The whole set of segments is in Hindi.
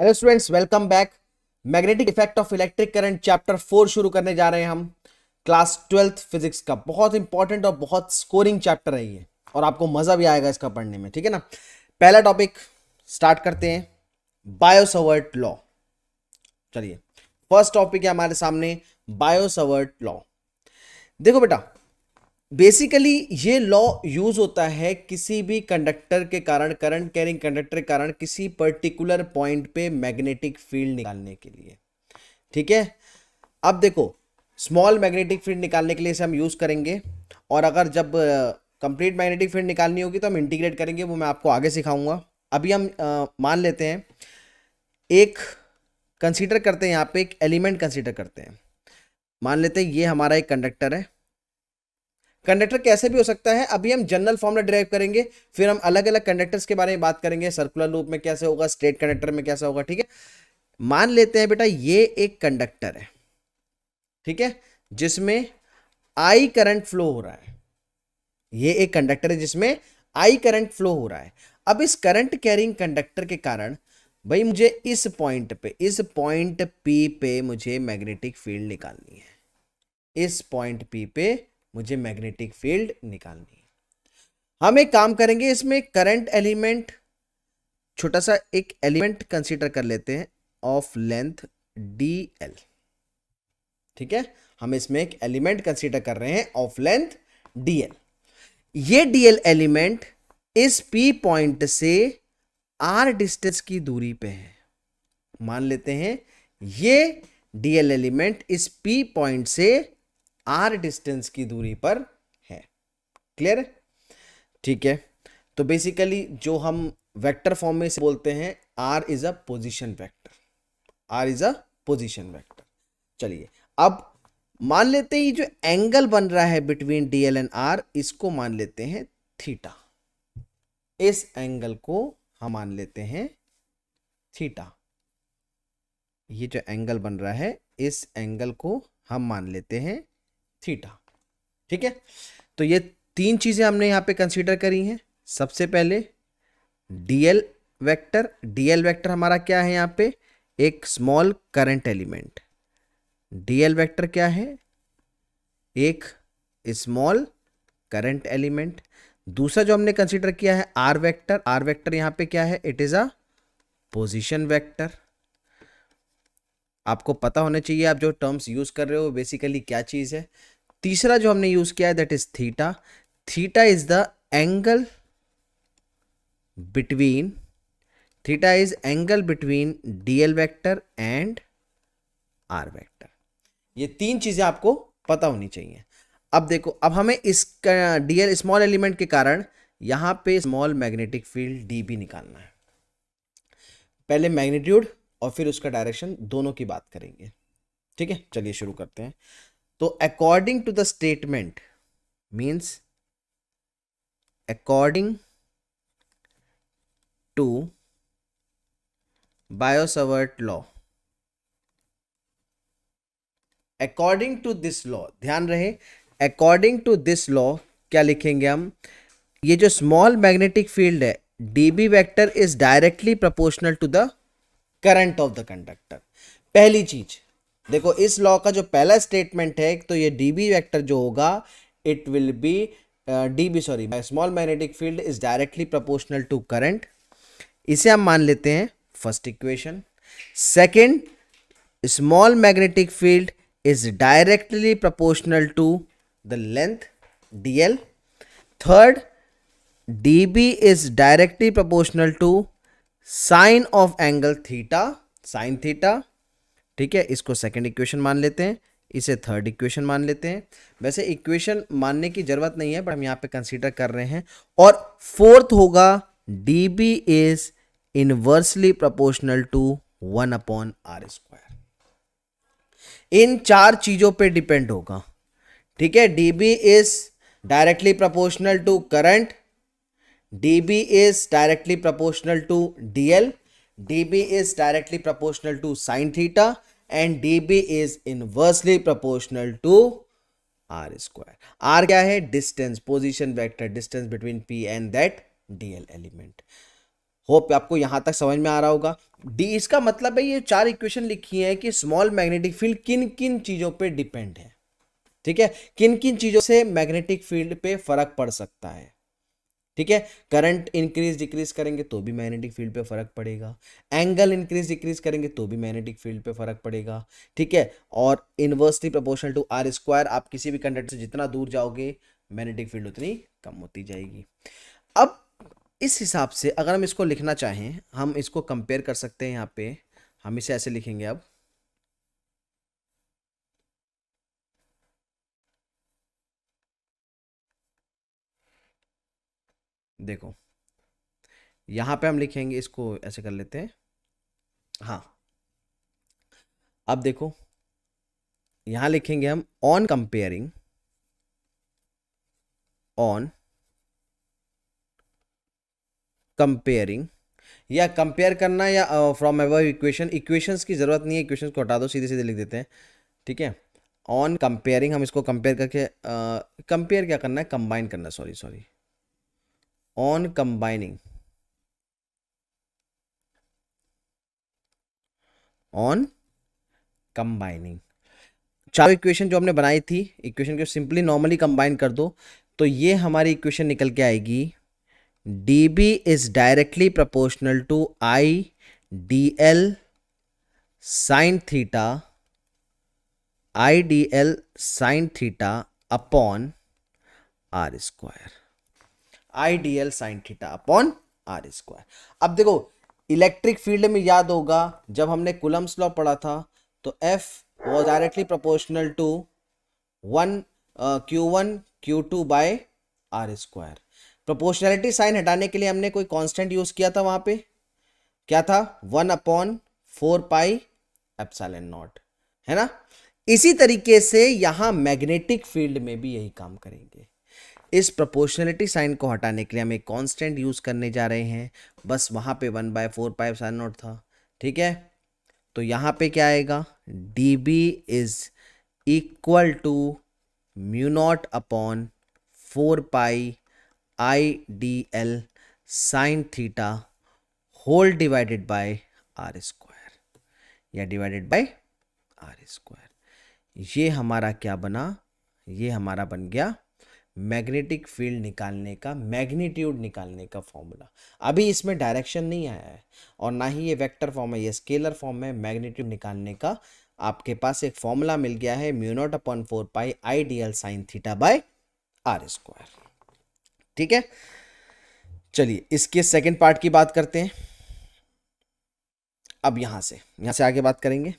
Hello students welcome back magnetic effect of electric current chapter four शुरू करने जा रहे हैं हम क्लास ट्वेल्थ फिजिक्स का बहुत इंपॉर्टेंट और बहुत स्कोरिंग चैप्टर है ये और आपको मज़ा भी आएगा इसका पढ़ने में ठीक है ना पहला टॉपिक स्टार्ट करते हैं बायोसवर्ट लॉ चलिए फर्स्ट टॉपिक है हमारे सामने बायोसवर्ट लॉ देखो बेटा बेसिकली ये लॉ यूज होता है किसी भी कंडक्टर के कारण करंट कैरिंग कंडक्टर के कारण किसी पर्टिकुलर पॉइंट पे मैग्नेटिक फील्ड निकालने के लिए ठीक है अब देखो स्मॉल मैग्नेटिक फील्ड निकालने के लिए इसे हम यूज करेंगे और अगर जब कंप्लीट मैग्नेटिक फील्ड निकालनी होगी तो हम इंटीग्रेट करेंगे वो मैं आपको आगे सिखाऊंगा अभी हम आ, मान लेते हैं एक कंसीडर करते हैं यहाँ पे एक एलिमेंट कंसीडर करते हैं मान लेते हैं ये हमारा एक कंडक्टर है कंडक्टर कैसे भी हो सकता है अभी हम जनरल फॉर्मला ड्राइव करेंगे फिर हम अलग अलग कंडक्टर्स के बारे में बात करेंगे सर्कुलर लूप में कैसे होगा स्ट्रेट कंडक्टर में कैसा होगा ठीक है मान लेते हैं बेटा ये एक कंडक्टर है ठीक है जिसमें आई करंट फ्लो हो रहा है ये एक कंडक्टर है जिसमें आई करंट फ्लो हो रहा है अब इस करंट कैरिंग कंडक्टर के कारण भाई मुझे इस पॉइंट पे इस पॉइंट पी पे मुझे मैग्नेटिक फील्ड निकालनी है इस पॉइंट पी पे मुझे मैग्नेटिक फील्ड निकालनी है हम एक काम करेंगे इसमें करंट एलिमेंट छोटा सा एक एलिमेंट कंसीडर कर लेते हैं ऑफ लेंथ डी एल ठीक है हम इसमें एक एलिमेंट कंसीडर कर रहे हैं ऑफ लेंथ डी एल ये डी एल एलिमेंट इस पी पॉइंट से आर डिस्टेंस की दूरी पे है मान लेते हैं ये डीएल एलिमेंट इस पी पॉइंट से आर डिस्टेंस की दूरी पर है क्लियर ठीक है तो बेसिकली जो हम वेक्टर फॉर्म में बोलते हैं r is a position vector r is a position vector चलिए अब मान लेते हैं जो एंगल बन रहा है between D L and r इसको मान लेते हैं थीटा इस एंगल को हम मान लेते हैं थीटा ये जो एंगल बन रहा है इस एंगल को हम मान लेते हैं थीटा ठीक है तो ये तीन चीज़ें हमने यहाँ पे कंसीडर करी हैं सबसे पहले डीएल वेक्टर डीएल वेक्टर हमारा क्या है यहाँ पे एक small current element d l vector क्या है एक स्मॉल करंट एलिमेंट दूसरा जो हमने कंसीडर किया है आर वेक्टर आर वेक्टर यहाँ पे क्या है it is a position vector आपको पता होना चाहिए आप जो टर्म्स यूज़ कर रहे हो बेसिकली क्या चीज़ है तीसरा जो हमने यूज किया है that is theta theta is the angle between theta is angle between d l vector and r vector ये तीन चीजें आपको पता होनी चाहिए अब देखो अब हमें इस डीएल स्मॉल एलिमेंट के कारण यहां पे स्मॉल मैग्नेटिक फील्ड डी भी निकालना है पहले मैग्नीट्यूड और फिर उसका डायरेक्शन दोनों की बात करेंगे ठीक है चलिए शुरू करते हैं तो according to the statement means according to Biot Savart law according to this law ध्यान रहे अकॉर्डिंग टू दिस लॉ क्या लिखेंगे हम ये जो स्मॉल मैग्नेटिक फील्ड है d b vector is directly proportional to the current of the conductor पहली चीज देखो इस लॉ का जो पहला स्टेटमेंट है तो ये डी बी वैक्टर जो होगा it will be D b sorry small magnetic field is directly proportional to current इसे हम मान लेते हैं first equation second small magnetic field is directly proportional to the length d l third d B is directly proportional to sine of angle theta sine theta ठीक है इसको सेकेंड इक्वेशन मान लेते हैं इसे थर्ड इक्वेशन मान लेते हैं वैसे इक्वेशन मानने की ज़रूरत नहीं है बट हम यहाँ पे कंसीडर कर रहे हैं और फोर्थ होगा d B is inversely proportional to one upon are square इन चार चीज़ों पे डिपेंड होगा ठीक है D B is directly proportional to current d B is directly proportional to D l d B is directly proportional to sine theta and D B is inversely proportional to r square r क्या है distance position vector distance between p and that d L element hope आपको यहां तक समझ में आ रहा होगा डी इसका मतलब है ये चार इक्वेशन लिखी है कि स्मॉल मैग्नेटिक फील्ड किन किन चीजों पे डिपेंड है ठीक है किन किन चीजों से मैग्नेटिक फील्ड पे फर्क पड़ सकता है ठीक है करंट इंक्रीज डिक्रीज करेंगे तो भी मैग्नेटिक फील्ड पे फर्क पड़ेगा एंगल इंक्रीज डिक्रीज करेंगे तो भी मैग्नेटिक फील्ड पे फर्क पड़ेगा ठीक है और inversely proportional to r square आप किसी भी कंडक्टर से जितना दूर जाओगे मैग्नेटिक फील्ड उतनी कम होती जाएगी अब इस हिसाब से अगर हम इसको लिखना चाहें हम इसको कंपेयर कर सकते हैं यहाँ पे हम इसे ऐसे लिखेंगे अब देखो यहाँ पे हम लिखेंगे इसको ऐसे कर लेते हैं हाँ अब देखो यहाँ लिखेंगे हम ऑन कंपेयरिंग ऑन कंपेयरिंग या कंपेयर करना या फ्रॉम एव इक्वेशन इक्वेशंस की ज़रूरत नहीं है इक्वेशंस को हटा दो सीधे सीधे लिख देते हैं ठीक है ऑन कंपेयरिंग हम इसको कंपेयर करके कंपेयर uh, क्या करना है कंबाइन करना sorry sorry on combining on combining चार इक्वेशन जो हमने बनाई थी इक्वेशन को सिंपली नॉर्मली कंबाइन कर दो तो ये हमारी इक्वेशन निकल के आएगी d B is directly proportional to I D L sine theta I D L sine theta upon are square I D L sine theta upon are square अब देखो इलेक्ट्रिक फील्ड में याद होगा जब हमने कुलम्स लॉ पढ़ा था तो f was directly proportional to one q one Q two by are square proportionality sign हटाने के लिए हमने कोई कांस्टेंट यूज किया था वहां पे क्या था one upon four pi epsilon naught है ना इसी तरीके से यहां मैग्नेटिक फील्ड में भी यही काम करेंगे इस प्रोपोर्शनलिटी साइन को हटाने के लिए हम एक कॉन्स्टेंट यूज़ करने जा रहे हैं बस वहाँ पे one by four pi epsilon naught था ठीक है तो यहाँ पे क्या आएगा D B is equal to mu naught upon four pi I D L sine theta whole divided by are square या डिवाइडेड बाय आर स्क्वायर ये हमारा क्या बना ये हमारा बन गया मैग्नेटिक फील्ड निकालने का मैग्नीट्यूड निकालने का फॉर्मूला अभी इसमें डायरेक्शन नहीं आया है और ना ही ये वेक्टर फॉर्म है ये स्केलर फॉर्म है मैग्नीट्यूड निकालने का आपके पास एक फॉर्मूला मिल गया है mu naught upon four pi I D L sine theta by are square ठीक है चलिए इसके सेकेंड पार्ट की बात करते हैं अब यहां से यहां से आगे बात करेंगे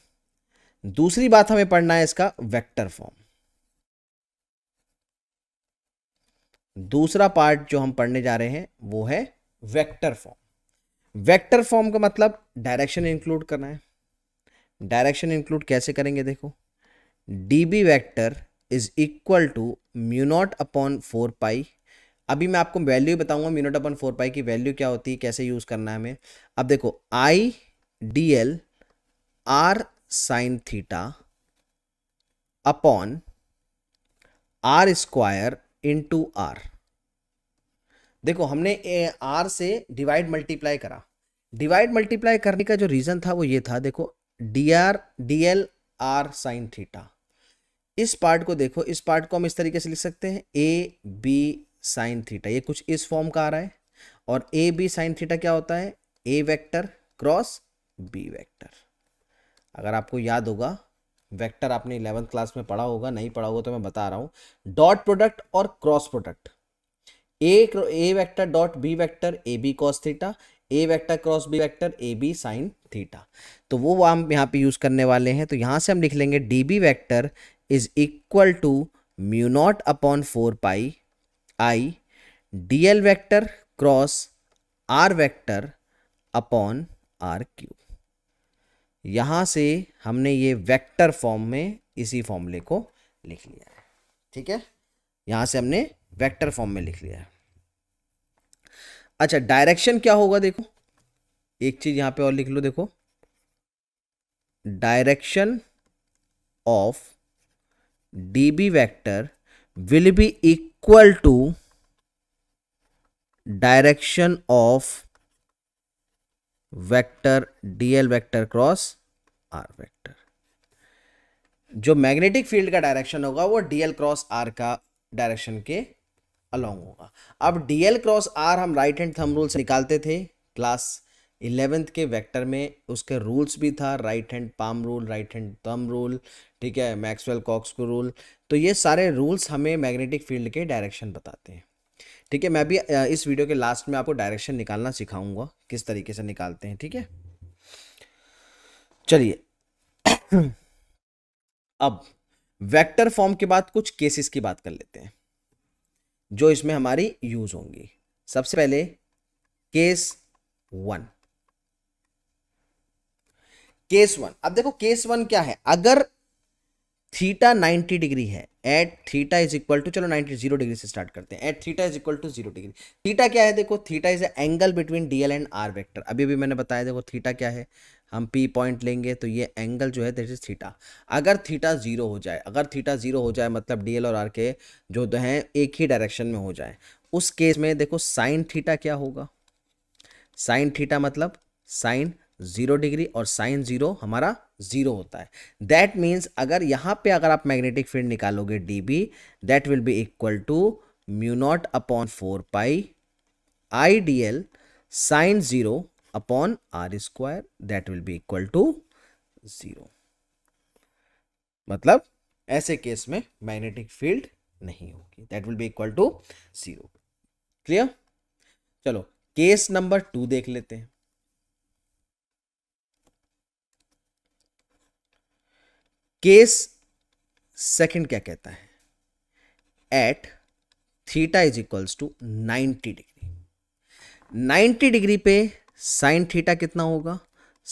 दूसरी बात हमें पढ़ना है इसका वेक्टर फॉर्म दूसरा पार्ट जो हम पढ़ने जा रहे हैं वो है वेक्टर फॉर्म वेक्टर फॉर्म का मतलब डायरेक्शन इंक्लूड करना है डायरेक्शन इंक्लूड कैसे करेंगे देखो D b vector is equal to mu naught upon four pi अभी मैं आपको वैल्यू बताऊंगा म्यूनोट अपॉन फोर पाई की वैल्यू क्या होती है कैसे यूज़ करना है हमें अब देखो I D l r sine theta upon are square into r देखो हमने आर से डिवाइड मल्टीप्लाई करा डिवाइड मल्टीप्लाई करने का जो रीज़न था वो ये था देखो d r d l r sine theta इस पार्ट को देखो इस पार्ट को हम इस तरीके से लिख सकते हैं ए बी साइन थीटा ये कुछ इस फॉर्म का आ रहा है और ए बी साइन थीटा क्या होता है a vector cross b vector अगर आपको याद होगा वेक्टर आपने इलेवंथ क्लास में पढ़ा होगा नहीं पढ़ा होगा तो मैं बता रहा हूँ डॉट प्रोडक्ट और cross product a a vector dot b vector a b cos theta a vector cross b vector a b sine theta तो वो हम यहाँ पे यूज़ करने वाले हैं तो यहाँ से हम लिख लेंगे d b vector is equal to mu naught upon four pi I D L vector cross are vector upon r cube यहां से हमने ये वेक्टर फॉर्म में इसी फॉर्मूले को लिख लिया है ठीक है यहां से हमने वेक्टर फॉर्म में लिख लिया है अच्छा डायरेक्शन क्या होगा देखो एक चीज़ यहां पे और लिख लो देखो direction of D b vector will be equal to direction of vector d l vector cross r vector जो मैग्नेटिक फील्ड का डायरेक्शन होगा वो डीएल क्रॉस आर का डायरेक्शन के अलॉन्ग होगा अब डीएल क्रॉस आर हम राइट हैंड थम रूल से निकालते थे क्लास इलेवेंथ के वेक्टर में उसके रूल्स भी था right hand palm rule right hand thumb rule ठीक है मैक्सवेल कॉक्स को रूल तो ये सारे रूल्स हमें मैग्नेटिक फील्ड के डायरेक्शन बताते हैं ठीक है मैं भी इस वीडियो के लास्ट में आपको डायरेक्शन निकालना सिखाऊंगा किस तरीके से निकालते हैं ठीक है चलिए अब वेक्टर फॉर्म के बाद कुछ केसेस की बात कर लेते हैं जो इसमें हमारी यूज होंगी सबसे पहले केस वन केस वन अब देखो केस वन क्या है अगर थीटा 90 डिग्री है at theta is equal to चलो 90 जीरो डिग्री से स्टार्ट करते हैं at theta is equal to zero degree theta क्या है देखो theta is angle between d l and r vector अभी अभी मैंने बताया देखो थीटा क्या है हम पी पॉइंट लेंगे तो ये एंगल जो है दैट इज थीटा अगर थीटा जीरो हो जाए अगर थीटा जीरो हो जाए मतलब डीएल और आर के जो हैं एक ही डायरेक्शन में हो जाए उस केस में देखो साइन थीटा क्या होगा साइन थीटा मतलब साइन जीरो डिग्री और साइन जीरो हमारा जीरो होता है दैट मीन्स अगर यहाँ पे अगर आप मैग्नेटिक फील्ड निकालोगे D B that will be equal to mu naught upon four pi I D L sine zero upon are square that will be equal to zero मतलब ऐसे केस में मैग्नेटिक फील्ड नहीं होगी that will be equal to zero clear चलो केस नंबर टू देख लेते हैं केस सेकंड क्या कहता है at theta is equals to 90 degree 90 degree पे साइन थीटा कितना होगा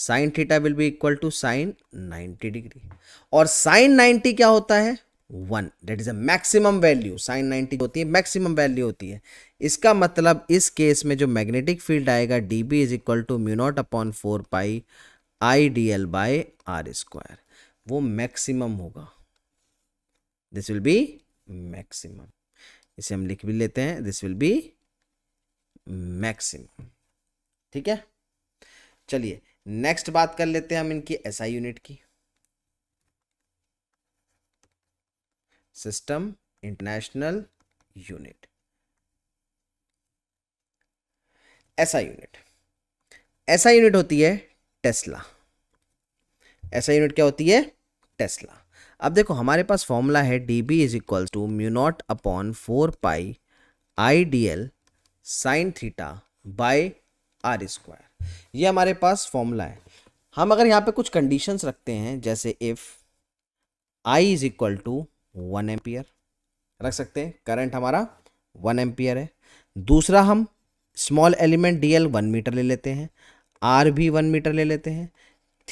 sine theta will be equal to sine 90 degree और साइन 90 क्या होता है one that is a maximum value sine 90 होती है मैक्सिमम वैल्यू होती है इसका मतलब इस केस में जो मैग्नेटिक फील्ड आएगा D B is equal to mu naught upon four pi I D L by are square वो मैक्सिमम होगा दिस विल बी मैक्सिमम इसे हम लिख भी लेते हैं दिस विल बी मैक्सिमम ठीक है चलिए नेक्स्ट बात कर लेते हैं हम इनकी एसआई SI यूनिट की system international unit SI unit SI unit होती है टेस्ला ऐसा यूनिट क्या होती है टेस्ला अब देखो हमारे पास फॉर्मूला है D B is equal to mu naught upon four pi I D L sine theta by are square ये हमारे पास फॉर्मूला है हम अगर यहाँ पे कुछ कंडीशंस रखते हैं जैसे if I is equal to one ampere रख सकते हैं करंट हमारा वन एम्पियर है दूसरा हम small element D L one metre ले लेते हैं आर भी वन मीटर ले लेते हैं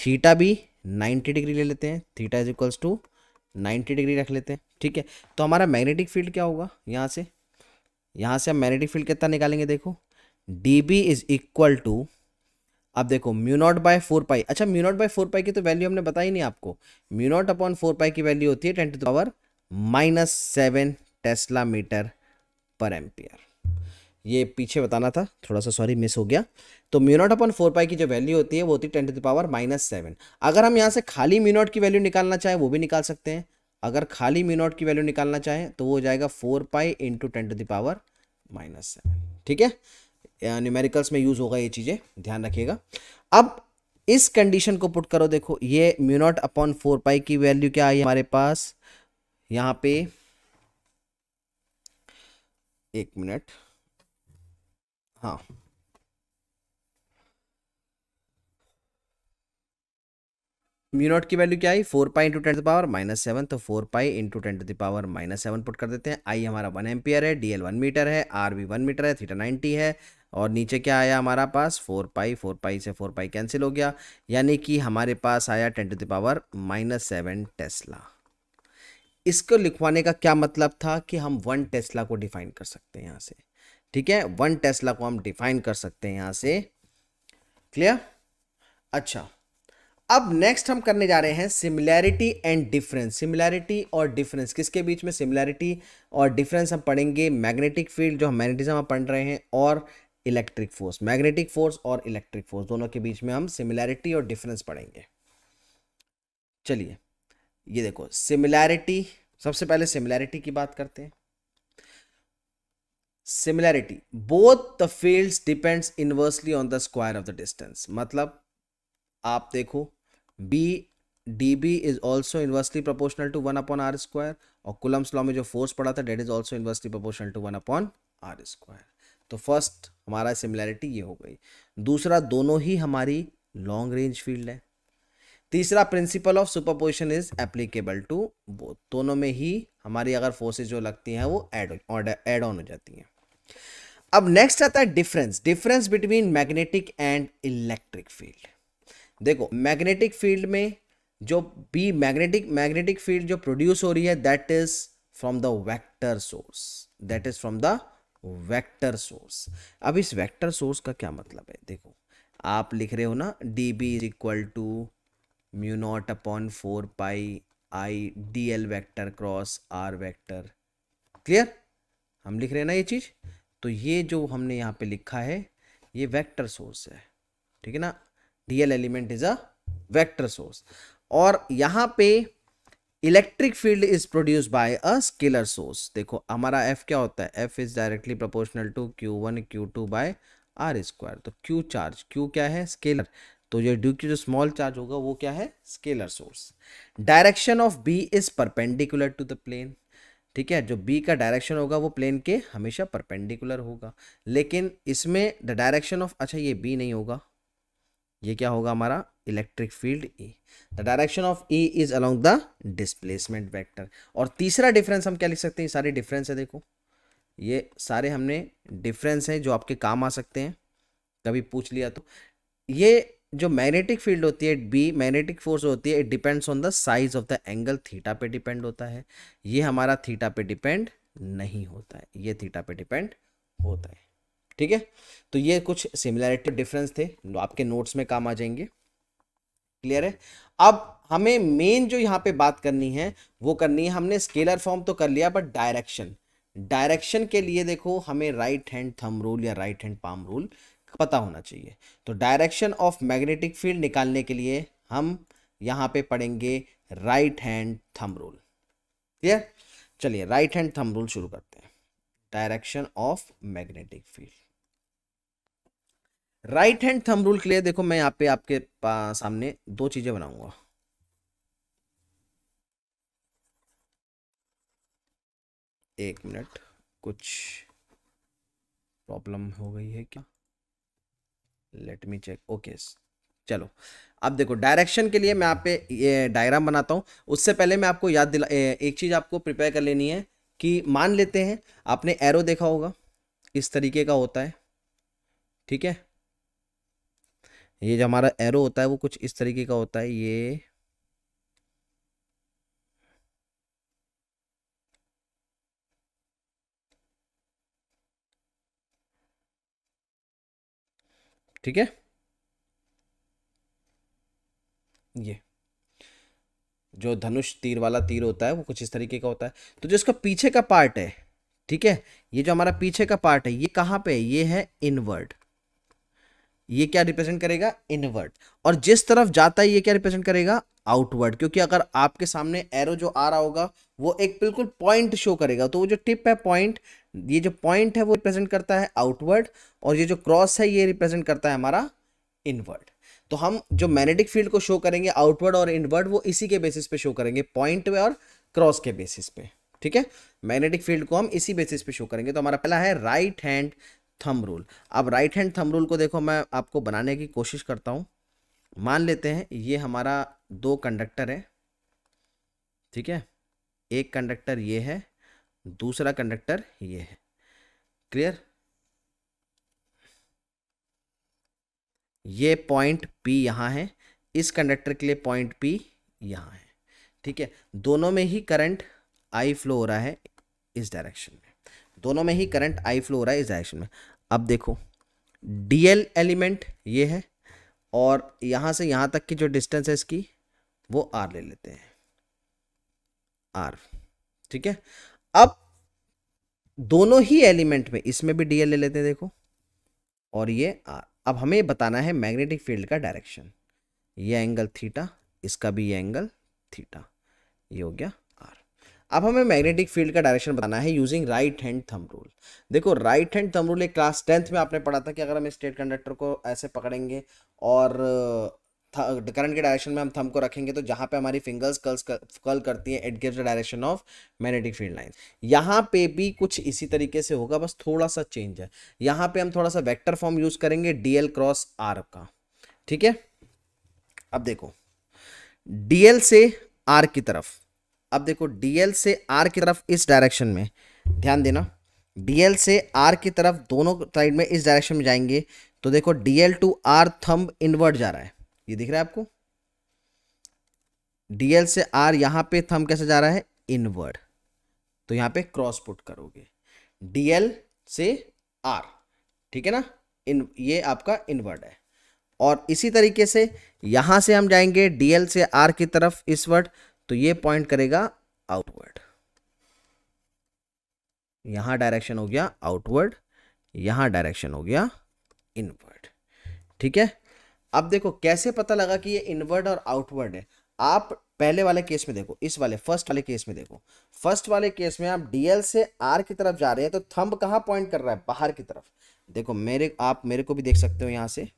थीटा भी नाइन्टी डिग्री ले लेते हैं theta is equals to ninety degree रख लेते हैं ठीक है तो हमारा मैग्नेटिक फील्ड क्या होगा यहाँ से यहाँ से हम मैग्नेटिक फील्ड कितना निकालेंगे देखो D B is equal to अब देखो म्यूनॉट बाय फोर पाई अच्छा म्यूनॉट बाय फोर पाई की तो वैल्यू हमने बताई नहीं आपको म्यूनॉट अपॉन फोर पाई की वैल्यू होती है ten to power minus seven tesla metre per ampere ये पीछे बताना था थोड़ा सा सॉरी मिस हो गया तो म्यूनोट अपन फोर पाई की जो वैल्यू होती है वो होती है ten to the power minus seven अगर हम यहाँ से खाली म्यूनोट की वैल्यू निकालना चाहें वो भी निकाल सकते हैं अगर खाली म्यूनोट की वैल्यू निकालना चाहें तो वो हो जाएगा four pi into ten to the power minus seven ठीक है न्यूमेरिकल्स में यूज़ होगा ये चीज़ें ध्यान रखिएगा अब इस कंडीशन को पुट करो देखो ये म्यूनोट अपॉन फोर पाई की वैल्यू क्या आई हमारे पास यहाँ पे एक मिनट हाँ म्यू नॉट की वैल्यू क्या I four pi into ten power minus seven तो four pi into ten to the power minus seven put कर देते हैं आई हमारा वन एम्पियर है डी एल वन मीटर है आर वी वन मीटर है थीटा नाइनटी है और नीचे क्या आया हमारा पास फोर पाई फोर पाई से फोर पाई कैंसिल हो गया यानी कि हमारे पास आया ten to the power minus seven tesla इसको लिखवाने का क्या मतलब था कि हम वन टेस्ला को डिफाइन कर सकते हैं यहाँ से ठीक है वन टेस्ला को हम डिफाइन कर सकते हैं यहां से क्लियर अच्छा अब नेक्स्ट हम करने जा रहे हैं सिमिलैरिटी एंड डिफरेंस सिमिलैरिटी और डिफरेंस किसके बीच में सिमिलैरिटी और डिफरेंस हम पढ़ेंगे मैग्नेटिक फील्ड जो हम मैग्नेटिज्म हम पढ़ रहे हैं और इलेक्ट्रिक फोर्स मैग्नेटिक फोर्स और इलेक्ट्रिक फोर्स दोनों के बीच में हम सिमिलैरिटी और डिफरेंस पढ़ेंगे चलिए ये देखो सिमिलैरिटी सबसे पहले सिमिलैरिटी की बात करते हैं similarity both the fields depends inversely on the square of the distance मतलब आप देखो B D B is also inversely proportional to one upon are square और कुलम्स लॉ में जो फोर्स पड़ा था that is also inversely proportional to one upon are square तो फर्स्ट हमारा सिमिलैरिटी ये हो गई दूसरा दोनों ही हमारी लॉन्ग रेंज फील्ड है तीसरा principle of superposition is applicable to both दोनों में ही हमारी अगर फोर्सेज जो लगती हैं वो एड ऑन हो जाती हैं अब नेक्स्ट आता है difference difference between magnetic and electric field देखो मैग्नेटिक फील्ड में जो बी मैग्नेटिक मैग्नेटिक फील्ड जो प्रोड्यूस हो रही है that is from the vector source that is from the vector source अब इस वेक्टर सोर्स का क्या मतलब है देखो आप लिख रहे हो ना D B is equal to mu naught upon four pi I D L vector cross are vector clear हम लिख रहे हैं ना ये चीज़ तो ये जो हमने यहाँ पे लिखा है ये वेक्टर सोर्स है ठीक है ना DL element is a vector source और यहाँ पे electric field is produce by a scalar source देखो हमारा एफ क्या होता है F is directly proportional to Q one Q two by are square तो क्यू चार्ज क्यू क्या है स्केलर तो ये ड्यू की जो स्मॉल चार्ज होगा वो क्या है scalar source direction of B is perpendicular to the plane ठीक है जो बी का डायरेक्शन होगा वो प्लेन के हमेशा परपेंडिकुलर होगा लेकिन इसमें द डायरेक्शन ऑफ अच्छा ये बी नहीं होगा ये क्या होगा हमारा electric field E the direction of E is along the displacement vector और तीसरा डिफरेंस हम क्या लिख सकते हैं सारे डिफरेंस है देखो ये सारे हमने डिफरेंस हैं जो आपके काम आ सकते हैं कभी पूछ लिया तो ये जो मैग्नेटिक फील्ड होती है बी मैग्नेटिक फोर्स होती है it depends on the size of the angle theta पे डिपेंड होता है ये हमारा थीटा पे डिपेंड नहीं होता है ये थीटा पे डिपेंड होता है ठीक है तो ये कुछ सिमिलैरिटी डिफरेंस थे तो आपके नोट्स में काम आ जाएंगे क्लियर है अब हमें मेन जो यहाँ पे बात करनी है वो करनी है हमने स्केलर फॉर्म तो कर लिया बट डायरेक्शन डायरेक्शन के लिए देखो हमें राइट हैंड थंब रूल या राइट हैंड पाम रूल पता होना चाहिए तो डायरेक्शन ऑफ मैग्नेटिक फील्ड निकालने के लिए हम यहाँ पे पढ़ेंगे right hand thumb rule clear चलिए राइट हैंड थंब रूल शुरू करते हैं direction of magnetic field right hand thumb rule के लिए देखो मैं यहाँ पे आपके सामने दो चीजें बनाऊंगा एक मिनट कुछ प्रॉब्लम हो गई है क्या लेट मी चेक ओके चलो अब देखो डायरेक्शन के लिए मैं आप पे ये डायग्राम बनाता हूँ उससे पहले मैं आपको याद दिला एक चीज़ आपको प्रिपेयर कर लेनी है कि मान लेते हैं आपने एरो देखा होगा इस तरीके का होता है ठीक है ये जो हमारा एरो होता है वो कुछ इस तरीके का होता है ये ठीक है ये जो धनुष तीर वाला तीर होता है वो कुछ इस तरीके का होता है तो जो इसका पीछे का पार्ट है ठीक है ये जो हमारा पीछे का पार्ट है ये कहां पे है ये है इनवर्ड ये क्या रिप्रेजेंट करेगा इनवर्ड और जिस तरफ जाता है ये क्या रिप्रेजेंट करेगा आउटवर्ड क्योंकि अगर आपके सामने एरो जो आ रहा होगा वो एक बिल्कुल पॉइंट शो करेगा तो वो जो टिप है पॉइंट ये जो पॉइंट है वो रिप्रेजेंट करता है आउटवर्ड और ये जो क्रॉस है ये रिप्रेजेंट करता है हमारा इनवर्ड तो हम जो मैग्नेटिक फील्ड को शो करेंगे आउटवर्ड और इनवर्ड वो इसी के बेसिस पे शो करेंगे पॉइंट पे और क्रॉस के बेसिस पे ठीक है मैग्नेटिक फील्ड को हम इसी बेसिस पे शो करेंगे तो हमारा पहला है राइट हैंड थम रूल अब राइट हैंड थम रूल को देखो मैं आपको बनाने की कोशिश करता हूँ मान लेते हैं ये हमारा दो कंडक्टर है ठीक है एक कंडक्टर ये है दूसरा कंडक्टर ये है क्लियर ये पॉइंट पी यहां है इस कंडक्टर के लिए पॉइंट पी यहां है ठीक है दोनों में ही करंट आई फ्लो हो रहा है इस डायरेक्शन में दोनों में ही करंट आई फ्लो हो रहा है इस डायरेक्शन में अब देखो डीएल एलिमेंट ये है और यहां से यहां तक की जो डिस्टेंस है इसकी वो आर ले लेते हैं आर ठीक है अब दोनों ही एलिमेंट में इसमें भी डीएल ले लेते हैं देखो और ये आर अब हमें बताना है मैग्नेटिक फील्ड का डायरेक्शन ये एंगल थीटा इसका भी ये एंगल थीटा ये हो गया आर अब हमें मैग्नेटिक फील्ड का डायरेक्शन बताना है using right hand thumb rule देखो राइट हैंड थंब रूल एक क्लास टेंथ में आपने पढ़ा था कि अगर हम स्टेट कंडक्टर को ऐसे पकड़ेंगे और करंट के डायरेक्शन में हम थम को रखेंगे तो जहाँ पे हमारी फिंगर्स कल्स कल करती हैं it gives the direction of magnetic field line यहाँ पे भी कुछ इसी तरीके से होगा बस थोड़ा सा चेंज है यहाँ पे हम थोड़ा सा वेक्टर फॉर्म यूज करेंगे डीएल क्रॉस आर का ठीक है अब देखो डीएल से आर की तरफ अब देखो डीएल से आर की तरफ इस डायरेक्शन में ध्यान देना डीएल से आर की तरफ दोनों साइड में इस डायरेक्शन में जाएंगे तो देखो DL to R thumb inward जा रहा है ये दिख रहा है आपको डीएल से आर यहां पे थम कैसे जा रहा है इनवर्ड तो यहां पे क्रॉस पुट करोगे डीएल से आर ठीक है ना इन ये आपका इनवर्ड है और इसी तरीके से यहां से हम जाएंगे डीएल से आर की तरफ इस वर्ड तो ये पॉइंट करेगा आउटवर्ड यहां डायरेक्शन हो गया आउटवर्ड यहां डायरेक्शन हो गया इनवर्ड ठीक है अब देखो कैसे पता लगा कि ये इनवर्ड और आउटवर्ड है आप पहले वाले केस में देखो इस वाले फर्स्ट वाले केस में देखो फर्स्ट वाले केस में आप डीएल से आर की तरफ जा रहे हैं तो थंब कहाँ पॉइंट कर रहा है बाहर की तरफ देखो मेरे आप मेरे को भी देख सकते हो यहाँ से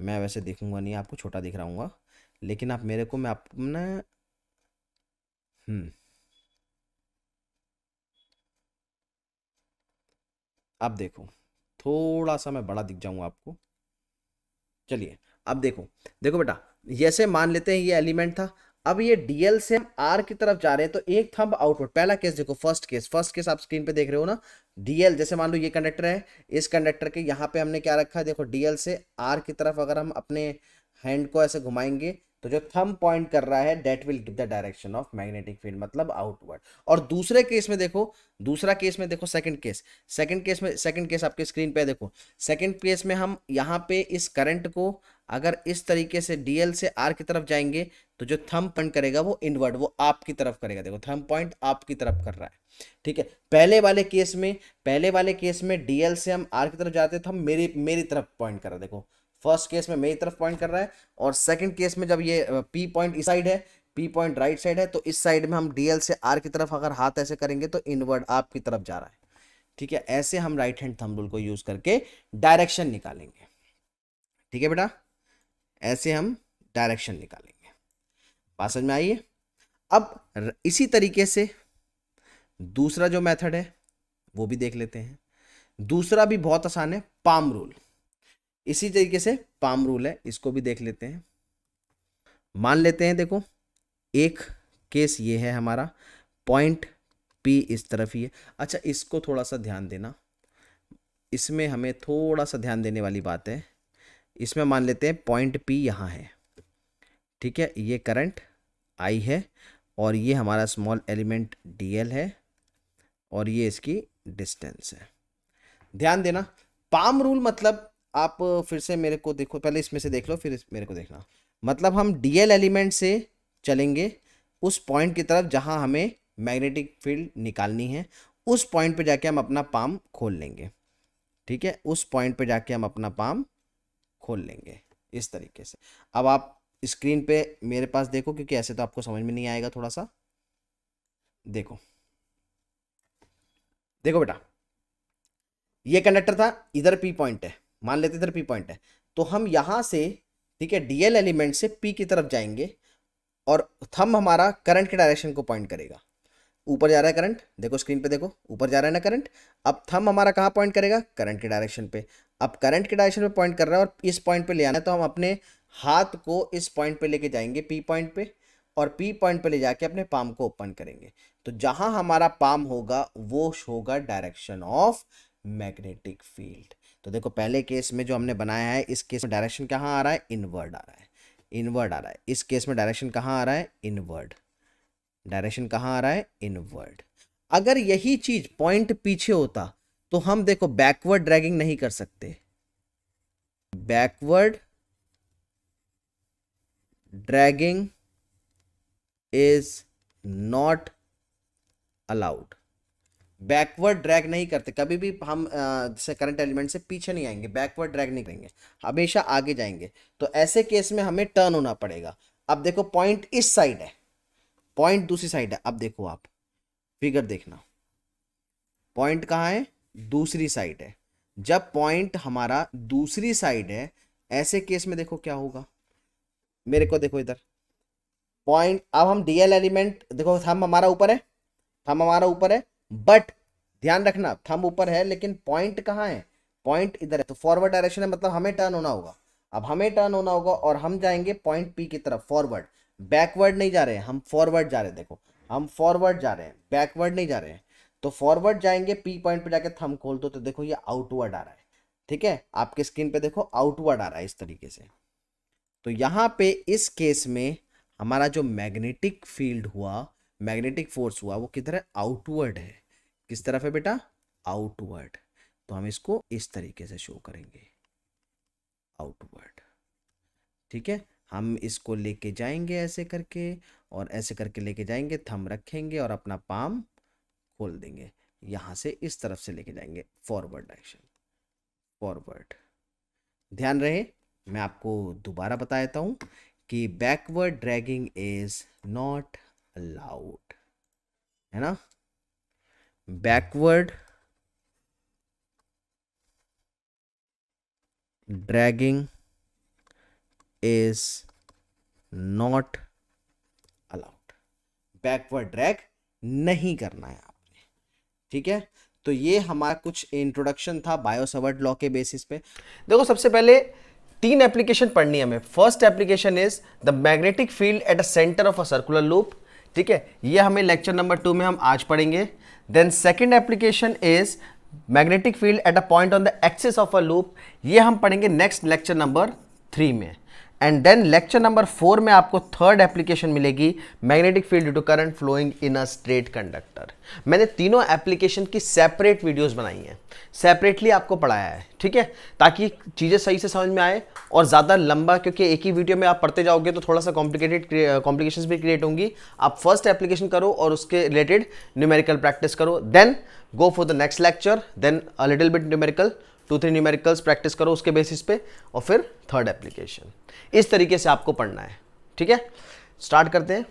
मैं वैसे देखूंगा नहीं आपको छोटा दिख रहा हूँ लेकिन आप मेरे को मैं अपना हम्म अब देखो थोड़ा सा मैं बड़ा दिख जाऊंगा आपको चलिए अब देखो देखो बेटा जैसे मान लेते हैं ये एलिमेंट था अब ये डीएल से हम आर की तरफ जा रहे हैं तो एक थंब आउटपुट पहला केस देखो फर्स्ट केस फर्स्ट केस आप स्क्रीन पे देख रहे हो ना डीएल जैसे मान लो ये कंडक्टर है इस कंडक्टर के यहाँ पे हमने क्या रखा है देखो डीएल से आर की तरफ अगर हम अपने हैंड को ऐसे घुमाएंगे तो जो थंब पॉइंट कर रहा है that will give the direction of magnetic field मतलब आउटवर्ड और दूसरे केस में देखो दूसरा केस में देखो सेकेंड केस सेकेंड केस में सेकेंड केस आपके स्क्रीन पे देखो सेकेंड केस में हम यहाँ पे इस करंट को अगर इस तरीके से डीएल से आर की तरफ जाएंगे तो जो थम पॉइंट करेगा वो इनवर्ड वो आपकी तरफ करेगा देखो थम पॉइंट आपकी तरफ कर रहा है ठीक है पहले वाले केस में पहले वाले केस में डीएल से हम आर की तरफ जाते तो हम मेरी मेरी तरफ पॉइंट कर रहा है देखो फर्स्ट केस में मेरी तरफ पॉइंट कर रहा है और सेकेंड केस में जब ये पी पॉइंट इस साइड है पी पॉइंट राइट साइड है तो इस साइड में हम डीएल से आर की तरफ अगर हाथ ऐसे करेंगे तो इनवर्ड आपकी तरफ जा रहा है ठीक है ऐसे हम राइट हैंड थम्बुल रूल को यूज करके डायरेक्शन निकालेंगे ठीक है बेटा ऐसे हम डायरेक्शन निकालेंगे बात समझ में आइए अब इसी तरीके से दूसरा जो मेथड है वो भी देख लेते हैं दूसरा भी बहुत आसान है पाम रूल इसी तरीके से पाम रूल है इसको भी देख लेते हैं मान लेते हैं देखो एक केस ये है हमारा पॉइंट पी इस तरफ ही है अच्छा इसको थोड़ा सा ध्यान देना इसमें हमें थोड़ा सा ध्यान देने वाली बात है इसमें मान लेते हैं पॉइंट पी यहाँ है ठीक है ये करंट आई है और ये हमारा स्मॉल एलिमेंट डी एल है और ये इसकी डिस्टेंस है ध्यान देना पाम रूल मतलब आप फिर से मेरे को देखो पहले इसमें से देख लो फिर मेरे को देखना मतलब हम डी एल एलिमेंट से चलेंगे उस पॉइंट की तरफ जहां हमें मैग्नेटिक फील्ड निकालनी है उस पॉइंट पे जाके हम अपना पाम खोल लेंगे ठीक है उस पॉइंट पे जाके हम अपना पाम खोल लेंगे इस तरीके से अब आप स्क्रीन पे मेरे पास देखो क्योंकि ऐसे तो आपको समझ में नहीं आएगा थोड़ा सा देखो देखो बेटा ये कंडक्टर था इधर पी पॉइंट है मान लेते इधर पी पॉइंट है तो हम यहां से ठीक है डीएल एलिमेंट से पी की तरफ जाएंगे और थम हमारा करंट के डायरेक्शन को पॉइंट करेगा ऊपर जा रहा है करंट देखो स्क्रीन पे देखो ऊपर जा रहा है ना करंट अब थम हमारा कहाँ पॉइंट करेगा करंट के डायरेक्शन पे अब करंट के डायरेक्शन पे पॉइंट कर रहा है और इस पॉइंट पे ले आना है तो हम अपने हाथ को इस पॉइंट पे लेके जाएंगे पी पॉइंट पे और पी पॉइंट पे ले जाके अपने पाम को ओपन करेंगे तो जहां हमारा पाम होगा वो होगा डायरेक्शन ऑफ मैग्नेटिक फील्ड तो देखो पहले केस में जो हमने बनाया है इस केस में डायरेक्शन कहाँ आ रहा है इनवर्ड आ रहा है इनवर्ड आ रहा है इस केस में डायरेक्शन कहाँ आ रहा है इनवर्ड डायरेक्शन कहाँ आ रहा है इनवर्ड अगर यही चीज पॉइंट पीछे होता तो हम देखो बैकवर्ड ड्रैगिंग नहीं कर सकते backward dragging is not allowed backward drag नहीं करते कभी भी हम जैसे करंट एलिमेंट से पीछे नहीं आएंगे बैकवर्ड ड्रैग नहीं करेंगे हमेशा आगे जाएंगे तो ऐसे केस में हमें टर्न होना पड़ेगा अब देखो पॉइंट इस साइड है पॉइंट दूसरी साइड है अब देखो आप फिगर देखना पॉइंट कहाँ है दूसरी साइड है जब पॉइंट हमारा दूसरी साइड है ऐसे केस में देखो क्या होगा मेरे को देखो इधर पॉइंट अब हम डीएल एलिमेंट देखो थम हमारा ऊपर है थम हमारा ऊपर है बट ध्यान रखना थम ऊपर है लेकिन पॉइंट कहाँ है पॉइंट इधर है तो फॉरवर्ड डायरेक्शन है मतलब हमें टर्न होना होगा अब हमें टर्न होना होगा और हम जाएंगे पॉइंट पी की तरफ फॉरवर्ड बैकवर्ड नहीं जा रहे हैं हम फॉरवर्ड जा रहे हैं देखो हम फॉरवर्ड जा रहे हैं बैकवर्ड नहीं जा रहे हैं तो फॉरवर्ड जाएंगे पी पॉइंट पे जाके थम खोल दो तो देखो ये आउटवर्ड आ रहा है ठीक है आपके स्क्रीन पे देखो आउटवर्ड आ रहा है इस तरीके से तो यहाँ पे इस केस में हमारा जो मैग्नेटिक फील्ड हुआ मैग्नेटिक फोर्स हुआ वो किधर है आउटवर्ड है किस तरफ है बेटा आउटवर्ड तो हम इसको इस तरीके से शो करेंगे आउटवर्ड ठीक है हम इसको लेके जाएंगे ऐसे करके और ऐसे करके लेके जाएंगे थम रखेंगे और अपना पाम खोल देंगे यहाँ से इस तरफ से लेके जाएंगे फॉरवर्ड डायरेक्शन फॉरवर्ड ध्यान रहे मैं आपको दोबारा बता देता हूँ कि backward dragging is not allowed है ना backward dragging is not allowed backward drag नहीं करना है आप ठीक है तो ये हमारा कुछ इंट्रोडक्शन था बायोसवर्ट लॉ के बेसिस पे देखो सबसे पहले तीन एप्लीकेशन पढ़नी है हमें first application is the magnetic field at a centre of a circular loop ठीक है ये हमें लेक्चर नंबर टू में हम आज पढ़ेंगे then second application is magnetic field at a point on the axis of a loop ये हम पढ़ेंगे नेक्स्ट लेक्चर नंबर थ्री में and then lecture number four में आपको थर्ड एप्लीकेशन मिलेगी magnetic field due to current flowing in a straight conductor मैंने तीनों एप्लीकेशन की सेपरेट वीडियोस बनाई हैं सेपरेटली आपको पढ़ाया है ठीक है ताकि चीज़ें सही से समझ में आए और ज़्यादा लंबा क्योंकि एक ही वीडियो में आप पढ़ते जाओगे तो थोड़ा सा कॉम्प्लिकेटेड कॉम्प्लिकेशन भी क्रिएट होंगी आप फर्स्ट एप्लीकेशन करो और उसके रिलेटेड न्यूमेरिकल प्रैक्टिस करो then go for the next lecture then a little bit numerical two three numericals practice करो उसके बेसिस पे और फिर थर्ड एप्लीकेशन इस तरीके से आपको पढ़ना है ठीक है स्टार्ट करते हैं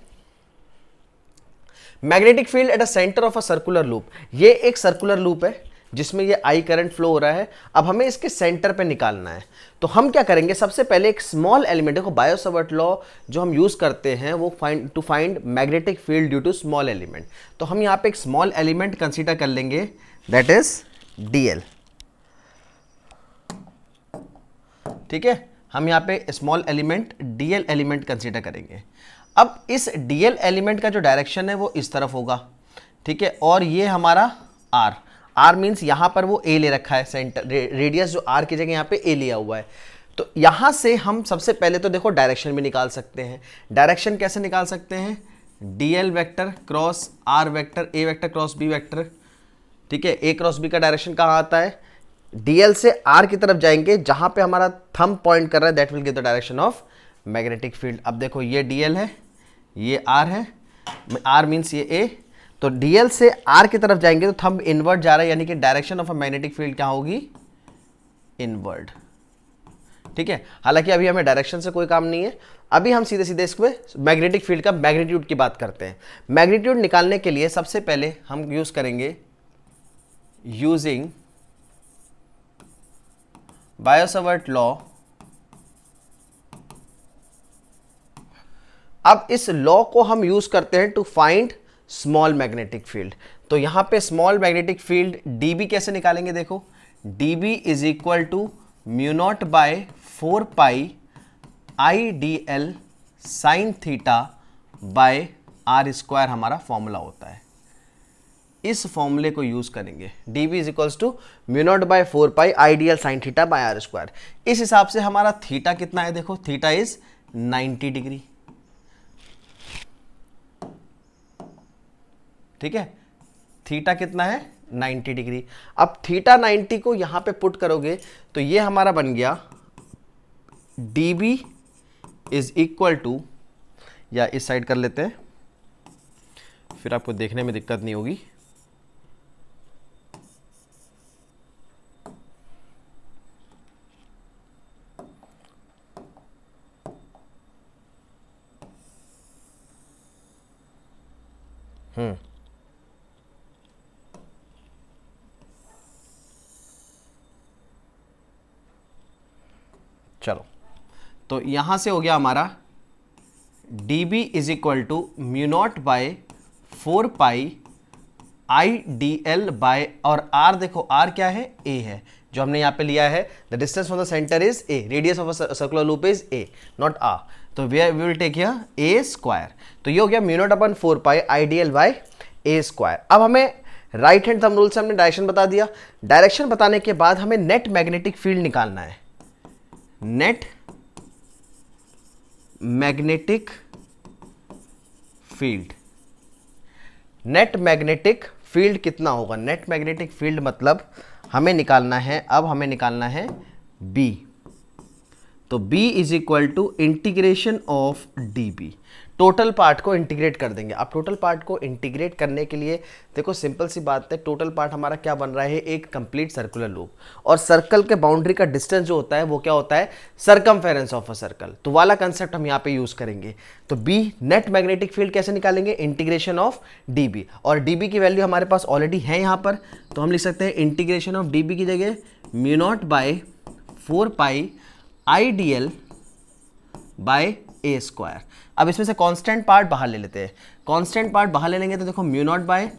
magnetic field at a centre of a circular loop ये एक सर्कुलर लूप है जिसमें ये आई करंट फ्लो हो रहा है अब हमें इसके सेंटर पे निकालना है तो हम क्या करेंगे सबसे पहले एक स्मॉल एलिमेंट देखो बायोसवर्ट लॉ जो हम यूज़ करते हैं वो find to find magnetic field due to small element तो हम यहाँ पे एक स्मॉल एलिमेंट कंसीडर कर लेंगे दैट इज डी ठीक है हम यहाँ पे small element DL element consider करेंगे अब इस डीएल एलिमेंट का जो डायरेक्शन है वो इस तरफ होगा ठीक है और ये हमारा आर आर मीन्स यहाँ पर वो ए ले रखा है सेंटर रे, रेडियस जो आर की जगह यहाँ पे ए लिया हुआ है तो यहाँ से हम सबसे पहले तो देखो डायरेक्शन भी निकाल सकते हैं डायरेक्शन कैसे निकाल सकते हैं D L vector cross are vector A vector cross B vector ठीक है ए क्रॉस बी का डायरेक्शन कहाँ आता है डीएल से आर की तरफ जाएंगे जहां पे हमारा थम पॉइंट कर रहा है that will give the direction of magnetic field अब देखो ये डीएल है ये आर है आर मीन्स ये ए तो डीएल से आर की तरफ जाएंगे तो थंब इनवर्ड जा रहा है यानी कि direction of a magnetic field क्या होगी इनवर्ड ठीक है हालांकि अभी हमें डायरेक्शन से कोई काम नहीं है अभी हम सीधे सीधे इसमें मैग्नेटिक फील्ड का मैग्नीट्यूड की बात करते हैं मैग्नीट्यूड निकालने के लिए सबसे पहले हम यूज़ करेंगे यूजिंग बायोसवर्ट लॉ अब इस लॉ को हम यूज करते हैं to find small magnetic field तो यहां पे स्मॉल मैग्नेटिक फील्ड डी कैसे निकालेंगे देखो B is equal to mu naught by four pi I D L sine theta by are square हमारा फॉर्मूला होता है इस फॉर्मूले को यूज करेंगे D B is equals to mu naught by four pi I D L sine theta by are square इस हिसाब से हमारा थीटा कितना है देखो थीटा इज 90 डिग्री ठीक है थीटा कितना है 90 डिग्री अब थीटा 90 को यहां पे पुट करोगे तो ये हमारा बन गया D B is equal to या इस साइड कर लेते हैं फिर आपको देखने में दिक्कत नहीं होगी हम्म। चलो तो यहां से हो गया हमारा D B is equal to mu naught by four pi I D L by और आर देखो आर क्या है ए है जो हमने यहां पे लिया है the distance from the centre is a radius of circular loop is A not R तो we we will take here A square तो ये हो गया mu naught upon four pi I D L by A square अब हमें राइट हैंड थम रूल से हमने डायरेक्शन बता दिया डायरेक्शन बताने के बाद हमें नेट मैग्नेटिक फील्ड निकालना है net magnetic field net magnetic field कितना होगा नेट मैग्नेटिक फील्ड मतलब हमें निकालना है अब हमें निकालना है बी तो b is equal to integration of db total part को इंटीग्रेट कर देंगे अब टोटल पार्ट को इंटीग्रेट करने के लिए देखो सिंपल सी बात है टोटल पार्ट हमारा क्या बन रहा है एक कंप्लीट सर्कुलर लूप और सर्कल के बाउंड्री का डिस्टेंस जो होता है वो क्या होता है फेरेंस ऑफ अ सर्कल तो वाला कंसेप्ट हम यहाँ पे यूज करेंगे तो बी नेट मैग्नेटिक फील्ड कैसे निकालेंगे इंटीग्रेशन ऑफ डी और डी की वैल्यू हमारे पास ऑलरेडी है यहाँ पर तो हम लिख सकते हैं इंटीग्रेशन ऑफ डी की जगह mu naught by four pi I D L by A square अब इसमें से कांस्टेंट पार्ट बाहर ले लेते हैं कांस्टेंट पार्ट बाहर ले लेंगे तो देखो mu naught by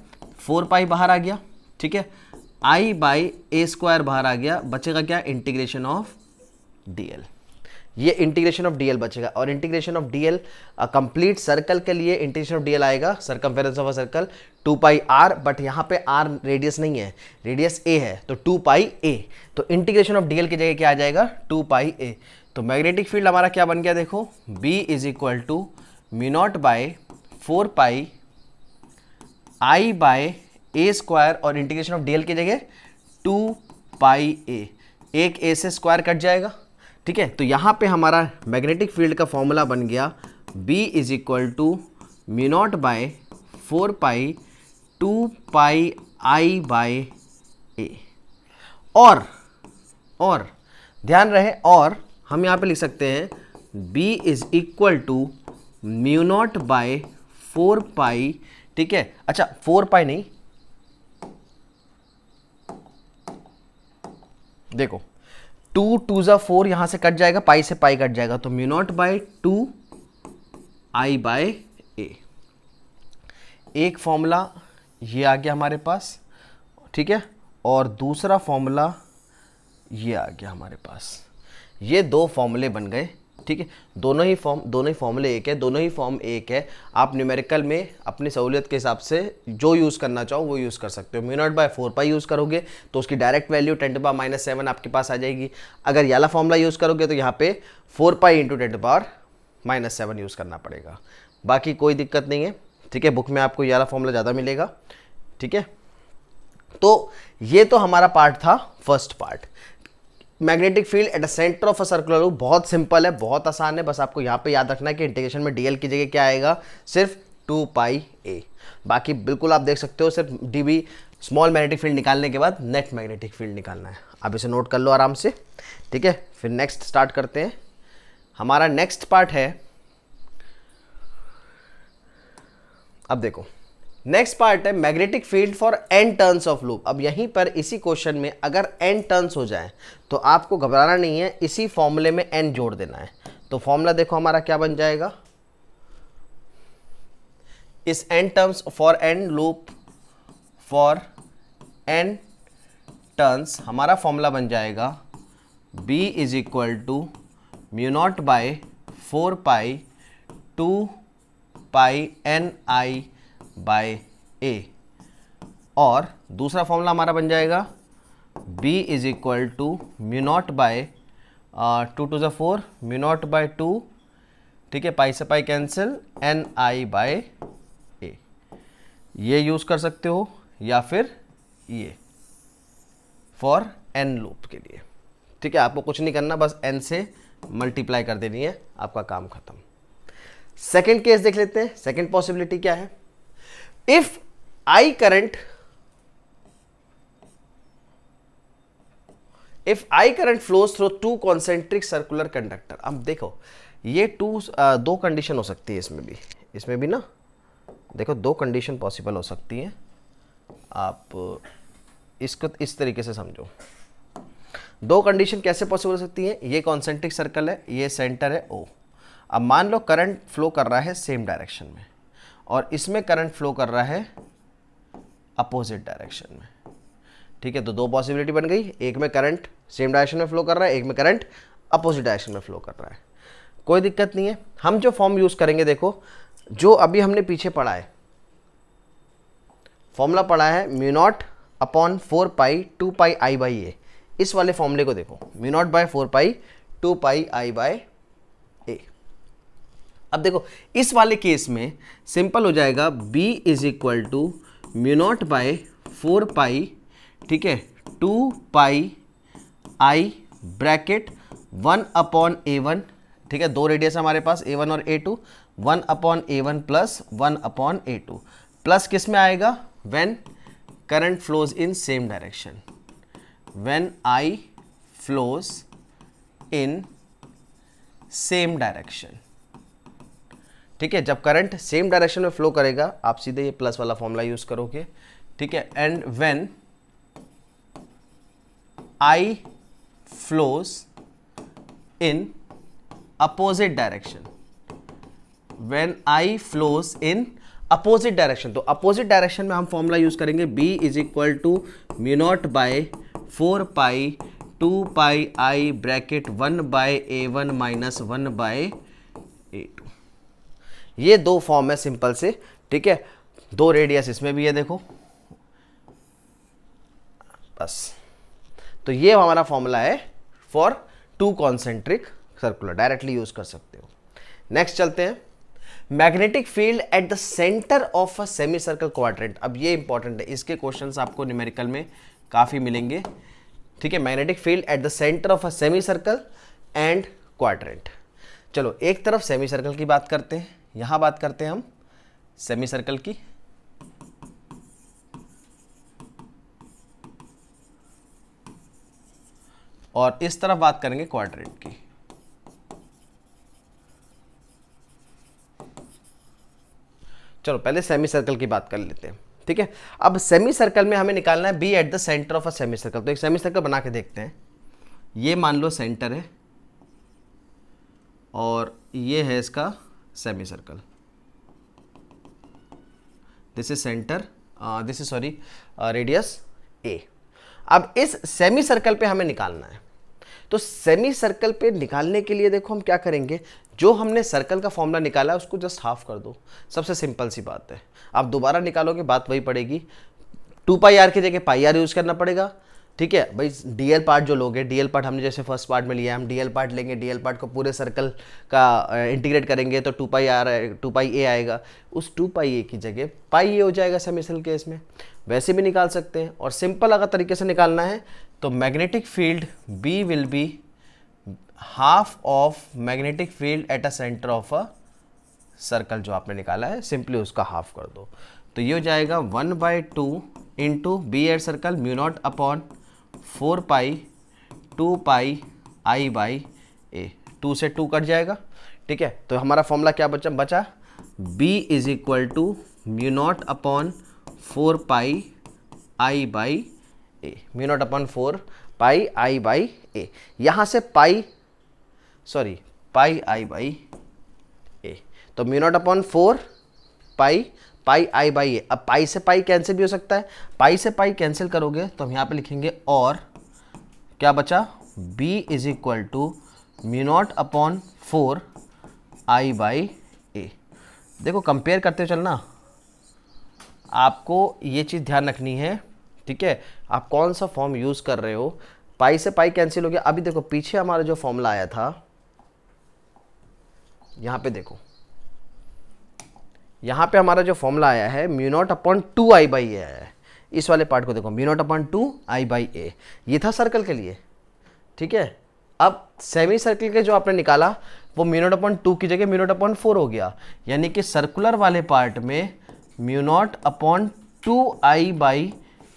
four pi बाहर आ गया ठीक है आई बाई ए स्क्वायर बाहर आ गया बचेगा क्या इंटीग्रेशन ऑफ डी एल ये इंटीग्रेशन ऑफ डीएल बचेगा और integration of DL complete circle के लिए इंटीग्रेशन ऑफ डीएल आएगा circumference of a circle two pi R but यहाँ पे आर रेडियस नहीं है रेडियस ए है तो टू पाई ए तो इंटीग्रेशन ऑफ डीएल की जगह क्या आ जाएगा टू पाई ए तो मैग्नेटिक फील्ड हमारा क्या बन गया देखो B is equal to mu naught by four pi I by A square और इंटीग्रेशन ऑफ डीएल की जगह टू पाई ए एक ए से स्क्वायर कट जाएगा ठीक है तो यहाँ पे हमारा मैग्नेटिक फील्ड का फॉर्मूला बन गया B is equal to mu naught by four pi two pi I by A और और ध्यान रहे और हम यहाँ पे लिख सकते हैं B is equal to mu naught by four pi ठीक है अच्छा फोर पाई नहीं देखो टू टू ज़ा फोर यहां से कट जाएगा पाई से पाई कट जाएगा तो mu naught by two I by A एक फॉर्मूला ये आ गया हमारे पास ठीक है और दूसरा फॉर्मूला ये आ गया हमारे पास ये दो फॉर्मूले बन गए ठीक है दोनों ही फॉर्म दोनों ही फॉर्मूले एक है दोनों ही फॉर्म एक है आप न्यूमेरिकल में अपनी सहूलियत के हिसाब से जो यूज़ करना चाहो वो यूज़ कर सकते हो mu naught by four pi use करोगे तो उसकी direct value ten to power minus seven आपके पास आ जाएगी अगर याला फॉर्मूला यूज़ करोगे तो यहाँ पे four pi into ten to power minus seven use करना पड़ेगा बाकी कोई दिक्कत नहीं है ठीक है बुक में आपको याला फॉर्मूला ज़्यादा मिलेगा ठीक है तो ये तो हमारा पार्ट था first part magnetic field at the centre of a circular loop बहुत सिंपल है बहुत आसान है बस आपको यहाँ पे याद रखना है कि इंटीग्रेशन में डीएल की जगह क्या आएगा सिर्फ टू पाई ए बाकी बिल्कुल आप देख सकते हो सिर्फ D B small magnetic field निकालने के बाद नेट मैग्नेटिक फील्ड निकालना है आप इसे नोट कर लो आराम से ठीक है फिर नेक्स्ट स्टार्ट करते हैं हमारा नेक्स्ट पार्ट है अब देखो नेक्स्ट पार्ट है magnetic field for N turns of loop अब यहीं पर इसी क्वेश्चन में अगर एन टर्न्स हो जाए तो आपको घबराना नहीं है इसी फॉर्मूले में एन जोड़ देना है तो फॉर्मूला देखो हमारा क्या बन जाएगा इस N terms for N loop for N turns हमारा फॉर्मूला बन जाएगा B is equal to mu naught by four pi two pi N I by A और दूसरा फॉर्मूला हमारा बन जाएगा B is equal to mu naught by two two जो four mu naught by two ठीक है पाई से pi cancel N I by A ये यूज़ कर सकते हो या फिर ये फॉर एन लूप के लिए ठीक है आपको कुछ नहीं करना बस एन से मल्टीप्लाई कर देनी है आपका काम खत्म सेकेंड केस देख लेते हैं सेकेंड पॉसिबिलिटी क्या है if I current if I current flows through two concentric circular conductor अब देखो ये टू दो कंडीशन हो सकती है इसमें भी इसमें भी ना देखो दो कंडीशन पॉसिबल हो सकती हैं आप इसको इस तरीके से समझो दो कंडीशन कैसे पॉसिबल हो सकती हैं ये कॉन्सेंट्रिक सर्कल है ये सेंटर है ओ अब मान लो करंट फ्लो कर रहा है सेम डायरेक्शन में और इसमें करंट फ्लो कर रहा है अपोजिट डायरेक्शन में ठीक है तो दो पॉसिबिलिटी बन गई एक में करंट सेम डायरेक्शन में फ्लो कर रहा है एक में करंट अपोजिट डायरेक्शन में फ्लो कर रहा है कोई दिक्कत नहीं है हम जो फॉर्म यूज़ करेंगे देखो जो अभी हमने पीछे पढ़ा है फॉर्मूला पढ़ा है mu naught upon four pi two pi I by A इस वाले फॉर्मूले को देखो mu naught by four pi two pi I by अब देखो इस वाले केस में सिंपल हो जाएगा b is equal to mu naught by by four pi ठीक है two pi I bracket one upon A one ठीक है दो रेडियस हमारे पास ए वन और A two one upon A one plus one upon A two plus किस में आएगा when current flows in same direction when I flows in same direction ठीक है जब करंट सेम डायरेक्शन में फ्लो करेगा आप सीधे ये प्लस वाला फॉर्मूला यूज करोगे ठीक है and when I flows in opposite direction when I flows in opposite direction तो अपोजिट डायरेक्शन में हम फॉर्मूला यूज करेंगे B is equal to mu naught by four pi two pi I bracket one by A one minus one by two ये दो फॉर्म है सिंपल से ठीक है दो रेडियस इसमें भी है देखो बस तो ये हमारा फॉर्मूला है for two concentric circular directly use कर सकते हो नेक्स्ट चलते हैं magnetic field at the centre of a semicircle quadrant अब ये इंपॉर्टेंट है इसके क्वेश्चंस आपको न्यूमेरिकल में काफ़ी मिलेंगे ठीक है magnetic field at the centre of a semicircle and quadrant चलो एक तरफ सेमी सर्कल की बात करते हैं यहां बात करते हैं हम सेमी सर्कल की और इस तरफ बात करेंगे क्वाड्रेंट की चलो पहले सेमी सर्कल की बात कर लेते हैं ठीक है अब सेमी सर्कल में हमें निकालना है B at the centre of a semicircle तो एक सेमी सर्कल बना के देखते हैं ये मान लो सेंटर है और ये है इसका semicircle this is centre this is sorry radius A अब इस सेमी सर्कल पे हमें निकालना है तो सेमी सर्कल पे निकालने के लिए देखो हम क्या करेंगे जो हमने सर्कल का फॉर्मूला निकाला है उसको जस्ट हाफ कर दो सबसे सिंपल सी बात है आप दोबारा निकालोगे बात वही पड़ेगी टू पाई आर की जगह पाई आर यूज़ करना पड़ेगा ठीक है भाई डीएल पार्ट जो लोगे डीएल पार्ट हमने जैसे फर्स्ट पार्ट में लिया हम डीएल पार्ट लेंगे डीएल पार्ट को पूरे सर्कल का इंटीग्रेट करेंगे तो two pi R two pi A आएगा उस टू पाई ए की जगह पाई ए हो जाएगा सेमिसल केस में वैसे भी निकाल सकते हैं और सिंपल अगर तरीके से निकालना है तो magnetic field B will be half of magnetic field at a centre of a circle जो आपने निकाला है सिंपली उसका हाफ कर दो तो ये हो जाएगा one by two into B at circle mu naught upon four pi two pi I by A two से टू कट जाएगा ठीक है तो हमारा फॉर्मूला क्या बचा बचा B is equal to mu naught upon four pi I by A mu naught upon four pi I by A यहाँ से pi sorry pi I by A तो mu naught upon four pi pi I by A अब पाई से पाई कैंसिल भी हो सकता है पाई से पाई कैंसिल करोगे तो हम यहाँ पे लिखेंगे और क्या बचा b is equal to mu naught upon four I by A देखो कंपेयर करते चलना आपको ये चीज़ ध्यान रखनी है ठीक है आप कौन सा फॉर्म यूज़ कर रहे हो पाई से पाई कैंसिल हो गया अभी देखो पीछे हमारा जो फॉर्मूला आया था यहाँ पे देखो यहाँ पे हमारा जो फॉर्मूला आया है mu naught upon two I by A आया है इस वाले पार्ट को देखो mu naught upon two I by A ये था सर्कल के लिए ठीक है अब सेमी सर्कल के जो आपने निकाला वो म्यू नॉट अपॉन टू की जगह म्यू नॉट अपॉन फोर हो गया यानी कि सर्कुलर वाले पार्ट में mu naught upon two I by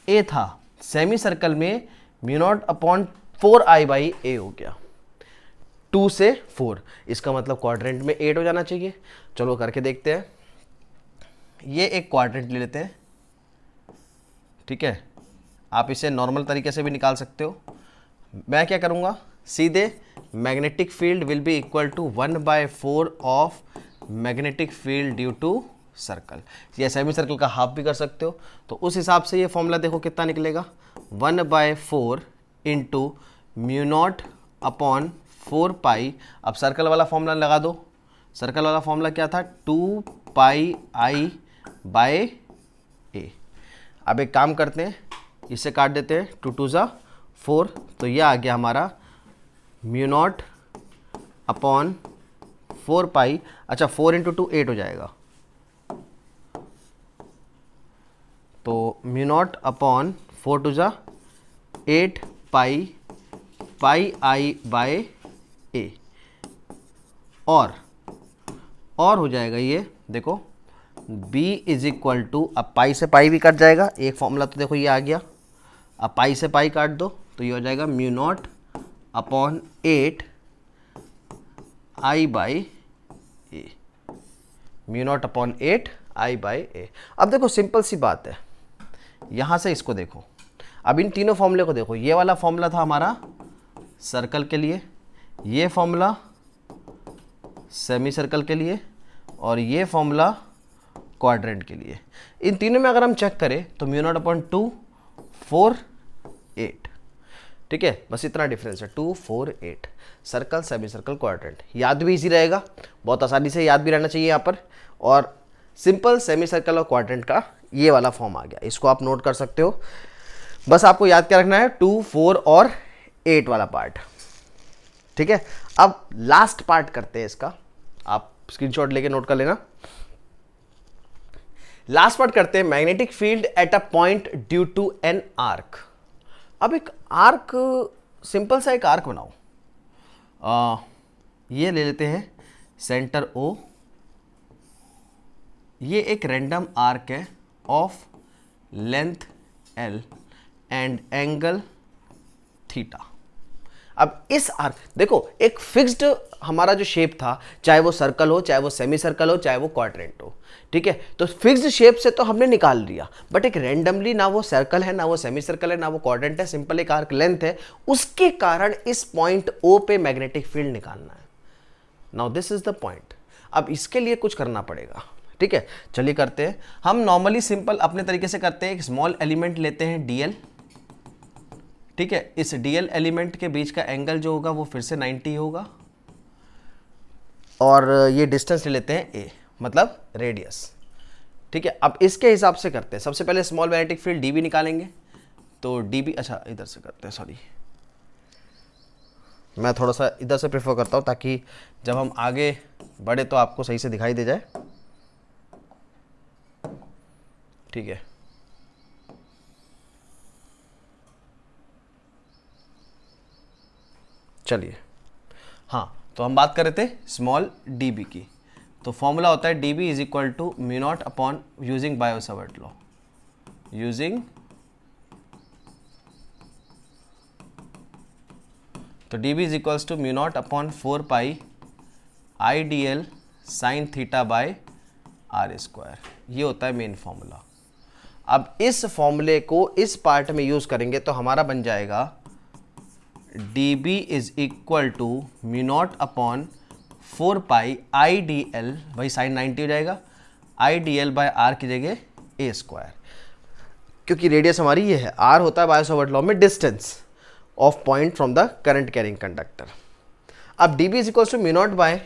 A था सेमी सर्कल में mu naught upon four I by A हो गया टू से फोर इसका मतलब क्वाड्रेंट में एट हो जाना चाहिए चलो करके देखते हैं ये एक क्वाड्रेंट ले लेते हैं ठीक है आप इसे नॉर्मल तरीके से भी निकाल सकते हो मैं क्या करूँगा सीधे magnetic field will be equal to one by four of magnetic field due to circle या सेमी सर्कल का हाफ भी कर सकते हो तो उस हिसाब से ये फॉर्मूला देखो कितना निकलेगा one by four into mu naught upon four pi अब सर्कल वाला फॉर्मूला लगा दो सर्कल वाला फॉर्मूला क्या था टू पाई आई बाय ए अब एक काम करते हैं इसे काट देते हैं टू टू ज़ा फोर तो यह आ गया हमारा mu naught upon four pi अच्छा फोर इंटू टू एट हो जाएगा तो mu naught upon four two ज़ा eight pi pi I by A और और हो जाएगा ये देखो b इज इक्वल टू अब पाई से पाई भी कट जाएगा एक फॉर्मूला तो देखो ये आ गया अब पाई से पाई काट दो तो ये हो जाएगा mu naught upon eight I by A mu naught upon eight I by A अब देखो सिंपल सी बात है यहाँ से इसको देखो अब इन तीनों फॉर्मूले को देखो ये वाला फॉर्मूला था हमारा सर्कल के लिए ये फॉर्मूला सेमी सर्कल के लिए और ये फॉर्मूला क्वाड्रेंट के लिए इन तीनों में अगर हम चेक करें तो mu naught upon two four eight ठीक है बस इतना डिफरेंस है two four eight circle semicircle quadrant याद भी इजी रहेगा बहुत आसानी से याद भी रहना चाहिए यहाँ पर और सिंपल सेमी सर्कल और क्वाड्रेंट का ये वाला फॉर्म आ गया इसको आप नोट कर सकते हो बस आपको याद क्या रखना है टू फोर और एट वाला पार्ट ठीक है अब लास्ट पार्ट करते हैं इसका आप स्क्रीनशॉट लेके नोट कर लेना लास्ट पार्ट करते हैं magnetic field at a point due to an arc अब एक आर्क सिंपल सा एक आर्क बनाओ आ, ये ले लेते हैं सेंटर ओ ये एक रैंडम आर्क है of length L and angle theta अब इस आर्क देखो एक फिक्स्ड हमारा जो शेप था चाहे वो सर्कल हो चाहे वो सेमी सर्कल हो चाहे वो क्वाड्रेंट हो ठीक है तो फिक्स शेप से तो हमने निकाल लिया बट एक रैंडमली ना वो सर्कल है ना वो सेमी सर्कल है ना वो कॉर्डेंट है सिंपल एक आर्क लेंथ है उसके कारण इस पॉइंट ओ पे मैग्नेटिक फील्ड निकालना है now this is the point अब इसके लिए कुछ करना पड़ेगा ठीक है चलिए करते हैं हम नॉर्मली सिंपल अपने तरीके से करते हैं एक स्मॉल एलिमेंट लेते हैं डीएल ठीक है इस डीएल एलिमेंट के बीच का एंगल जो होगा वो फिर से 90 होगा और ये डिस्टेंस ले लेते हैं ए मतलब रेडियस ठीक है अब इसके हिसाब से करते हैं सबसे पहले स्मॉल मैग्नेटिक फील्ड डी निकालेंगे तो डी बी अच्छा इधर से करते हैं सॉरी मैं थोड़ा सा इधर से प्रेफर करता हूँ ताकि जब हम आगे बढ़े तो आपको सही से दिखाई दे जाए ठीक है चलिए हाँ तो हम बात कर रहे थे स्मॉल डी बी की तो फॉर्मूला होता है D B is equal to mu naught upon using Biot Savart law using तो D B is equal to mu naught upon four pi I D L sine theta by are square ये होता है मेन फॉर्मूला अब इस फॉर्मूले को इस पार्ट में यूज़ करेंगे तो हमारा बन जाएगा D B is equal to mu naught upon four pi I D L by sine ninety हो जाएगा I D L by R की जगह ए स्क्वायर क्योंकि रेडियस हमारी ये है आर होता है बायोसोवर्ट लॉ में distance of point from the current carrying conductor अब D B is equal to mu naught by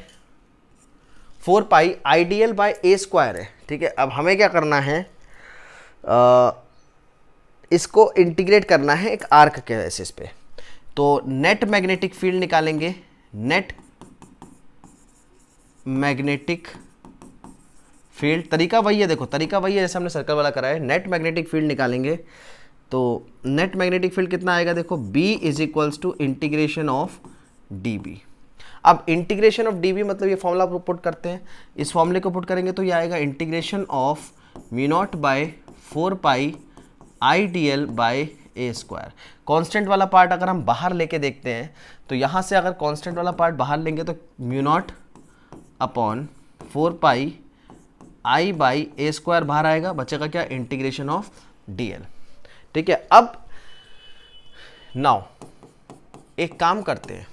four pi I D L by A square है ठीक है अब हमें क्या करना है आ, इसको इंटीग्रेट करना है एक आर्क के बेसिस पे तो नेट मैग्नेटिक फील्ड निकालेंगे नेट मैग्नेटिक फील्ड तरीका वही है देखो तरीका वही है जैसे हमने सर्कल वाला करा है नेट मैग्नेटिक फील्ड निकालेंगे तो नेट मैग्नेटिक फील्ड कितना आएगा देखो B is equals to integration of D B अब इंटीग्रेशन ऑफ डी बी मतलब ये फॉर्मूला आप पुट करते हैं इस फॉर्मूले को पुट करेंगे तो ये आएगा integration of mu naught by four pi I D L by A square constant वाला पार्ट अगर हम बाहर लेके देखते हैं तो यहाँ से अगर कॉन्स्टेंट वाला पार्ट बाहर लेंगे तो mu naught upon four pi I by A square बाहर आएगा बच्चे का क्या इंटीग्रेशन ऑफ डीएल ठीक है अब नाउ एक काम करते हैं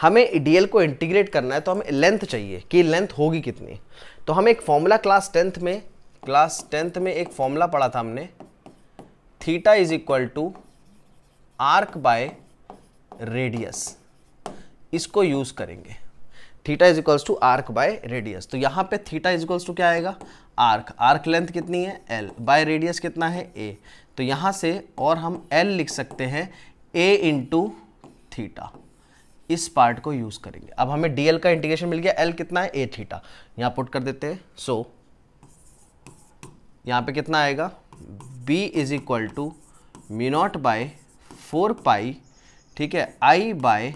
हमें डीएल को इंटीग्रेट करना है तो हमें लेंथ चाहिए कि लेंथ होगी कितनी तो हमें एक फॉर्मूला क्लास टेंथ में क्लास टेंथ में एक फॉर्मूला पढ़ा था हमने theta is equal to arc by radius इसको यूज करेंगे theta is equals to arc by radius तो यहाँ पे थीटा इज इक्वल्स टू क्या आएगा आर्क आर्क लेंथ कितनी है एल बाय रेडियस कितना है ए तो यहाँ से और हम एल लिख सकते हैं ए इंटू थीटा इस पार्ट को यूज़ करेंगे अब हमें डी एल का इंटीग्रेशन मिल गया एल कितना है ए थीटा यहाँ पुट कर देते हैं सो so, यहाँ पे कितना आएगा B is equal to mu naught by four pi ठीक है I by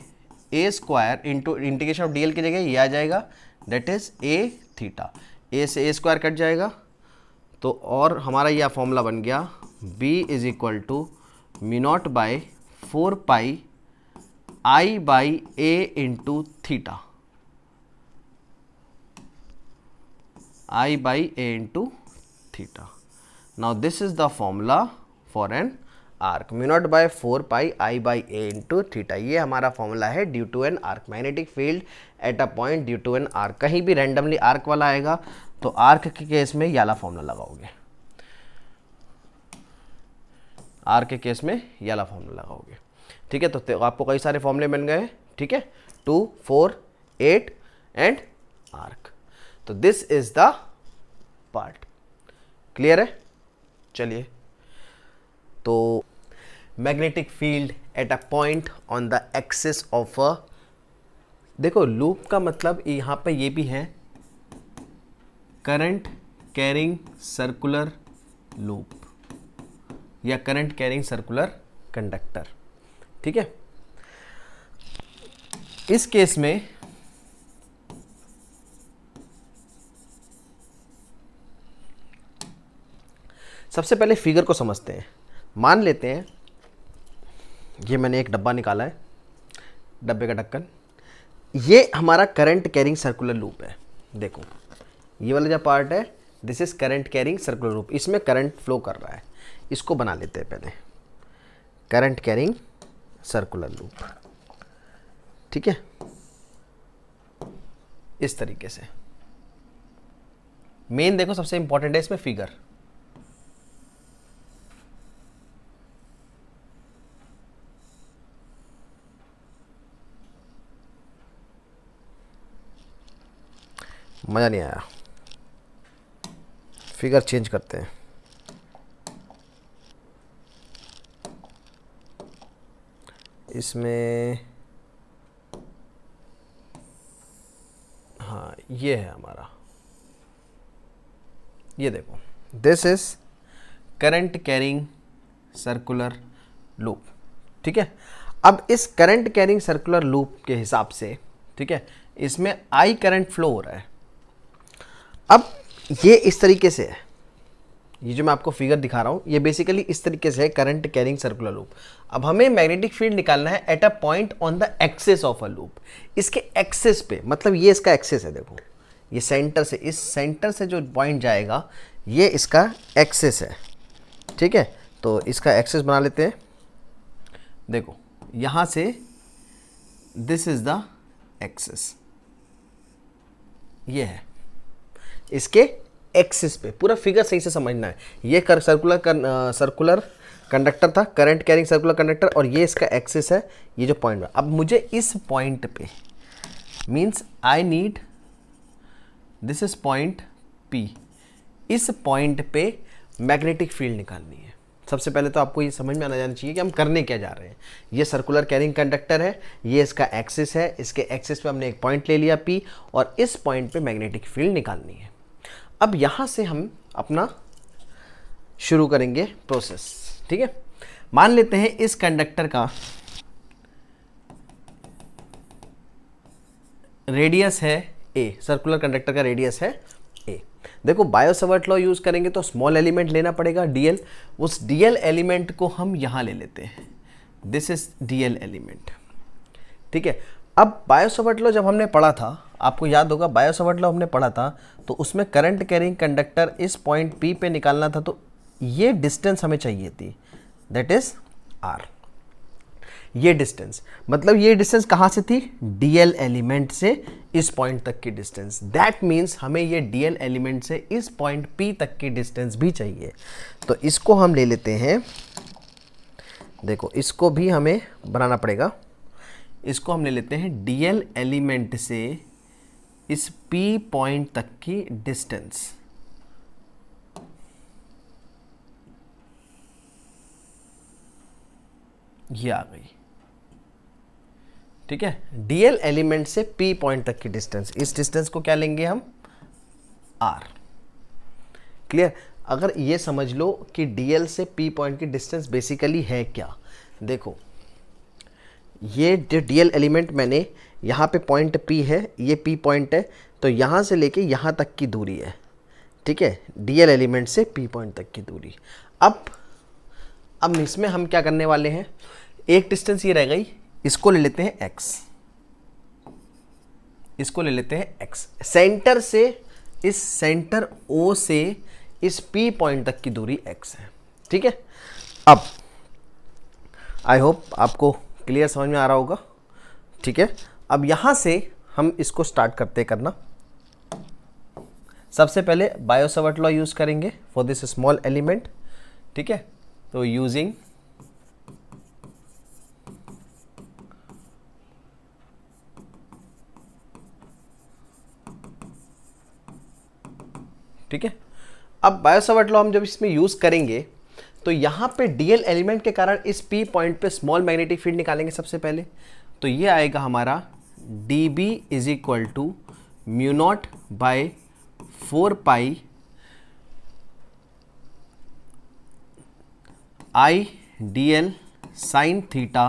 A square into integration of DL की जगह ये आ जाएगा that is A theta A से ए स्क्वायर कट जाएगा तो और हमारा यह फॉर्मूला बन गया B is equal to mu naught by four pi I by A into theta I by A into theta now this is the formula for an arc mu naught by four pi I by A into theta ये हमारा फॉर्मूला है due to an arc magnetic field at a point due to an arc कहीं भी रैंडमली आर्क वाला आएगा तो आर्क के केस में याला फॉर्मूला लगाओगे आर्क के केस में याला फॉर्मूला लगाओगे ठीक है तो आपको कई सारे फॉर्मूले बन गए ठीक है two four eight and arc तो this is the part clear है चलिए तो magnetic field at a point on the axis of a देखो लूप का मतलब यहाँ पे ये भी है करंट कैरिंग सर्कुलर लूप या करंट कैरिंग सर्कुलर कंडक्टर ठीक है इस केस में सबसे पहले फिगर को समझते हैं मान लेते हैं ये मैंने एक डब्बा निकाला है डब्बे का ढक्कन ये हमारा करंट कैरिंग सर्कुलर लूप है देखो ये वाला जो पार्ट है this is current carrying circular loop इसमें करंट फ्लो कर रहा है इसको बना लेते हैं पहले करंट कैरिंग सर्कुलर लूप ठीक है इस तरीके से मेन देखो सबसे इंपॉर्टेंट है इसमें फिगर मज़ा नहीं आया फिगर चेंज करते हैं इसमें हाँ ये है हमारा ये देखो this is current carrying circular loop ठीक है अब इस करंट कैरिंग सर्कुलर लूप के हिसाब से ठीक है इसमें आई करंट फ्लो हो रहा है अब ये इस तरीके से है ये जो मैं आपको फिगर दिखा रहा हूँ ये बेसिकली इस तरीके से है करंट कैरिंग सर्कुलर लूप अब हमें मैग्नेटिक फील्ड निकालना है at a point on the axis of a loop इसके एक्सेस पे मतलब ये इसका एक्सेस है देखो ये सेंटर से इस सेंटर से जो पॉइंट जाएगा ये इसका एक्सेस है ठीक है तो इसका एक्सेस बना लेते हैं देखो यहाँ से दिस इज़ द एक्सेस ये है इसके एक्सिस पे पूरा फिगर सही से समझना है ये कर सर्कुलर कर, आ, सर्कुलर कंडक्टर था करंट कैरिंग सर्कुलर कंडक्टर और ये इसका एक्सिस है ये जो पॉइंट अब मुझे इस पॉइंट पे means I need this is point P इस पॉइंट पे मैग्नेटिक फील्ड निकालनी है सबसे पहले तो आपको ये समझ में आना जाना चाहिए कि हम करने क्या जा रहे हैं ये सर्कुलर कैरिंग कंडक्टर है ये इसका एक्सिस है इसके एक्सिस पे हमने एक पॉइंट ले लिया पी और इस पॉइंट पे मैग्नेटिक फील्ड निकालनी है अब यहाँ से हम अपना शुरू करेंगे प्रोसेस ठीक है मान लेते हैं इस कंडक्टर का रेडियस है ए सर्कुलर कंडक्टर का रेडियस है ए देखो बायोसवर्ट लॉ यूज़ करेंगे तो स्मॉल एलिमेंट लेना पड़ेगा डीएल उस डीएल एलिमेंट को हम यहां ले लेते हैं दिस इज डीएल एलिमेंट ठीक है अब बायोसवर्ट लॉ जब हमने पढ़ा था आपको याद होगा बायोसवर्ट लॉ हमने पढ़ा था तो उसमें करंट कैरिंग कंडक्टर इस पॉइंट पी पे निकालना था तो ये डिस्टेंस हमें चाहिए थी दैट इज आर ये डिस्टेंस मतलब ये डिस्टेंस कहाँ से थी डीएल एलिमेंट से इस पॉइंट तक की डिस्टेंस दैट मीन्स हमें ये डीएल एलिमेंट से इस पॉइंट पी तक की डिस्टेंस भी चाहिए तो इसको हम ले लेते हैं देखो इसको भी हमें बनाना पड़ेगा इसको हम ले लेते हैं डीएल एलिमेंट से इस P पॉइंट तक की डिस्टेंस ये आ गई ठीक है डीएल एलिमेंट से पी पॉइंट तक की डिस्टेंस इस डिस्टेंस को क्या लेंगे हम आर क्लियर अगर ये समझ लो कि डीएल से पी पॉइंट की डिस्टेंस बेसिकली है क्या देखो ये डीएल एलिमेंट मैंने यहाँ पे पॉइंट पी है ये पी पॉइंट है तो यहाँ से लेके यहाँ तक की दूरी है ठीक है डीएल एलिमेंट से पी पॉइंट तक की दूरी अब अब इसमें हम क्या करने वाले हैं एक डिस्टेंस ये रह गई इसको ले लेते हैं एक्स इसको ले लेते हैं एक्स सेंटर से इस सेंटर ओ से इस पी पॉइंट तक की दूरी एक्स है ठीक है अब आई होप आपको क्लियर समझ में आ रहा होगा ठीक है अब यहाँ से हम इसको स्टार्ट करते करना सबसे पहले बायोसवर्ट लॉ यूज़ करेंगे फॉर दिस स्मॉल एलिमेंट ठीक है तो यूजिंग ठीक है अब बायोसवर्ट लॉ हम जब इसमें यूज़ करेंगे तो यहां पे डीएल एलिमेंट के कारण इस पी पॉइंट पे स्मॉल मैग्नेटिक फील्ड निकालेंगे सबसे पहले तो ये आएगा हमारा D B is equal to mu naught by four pi I D L sine theta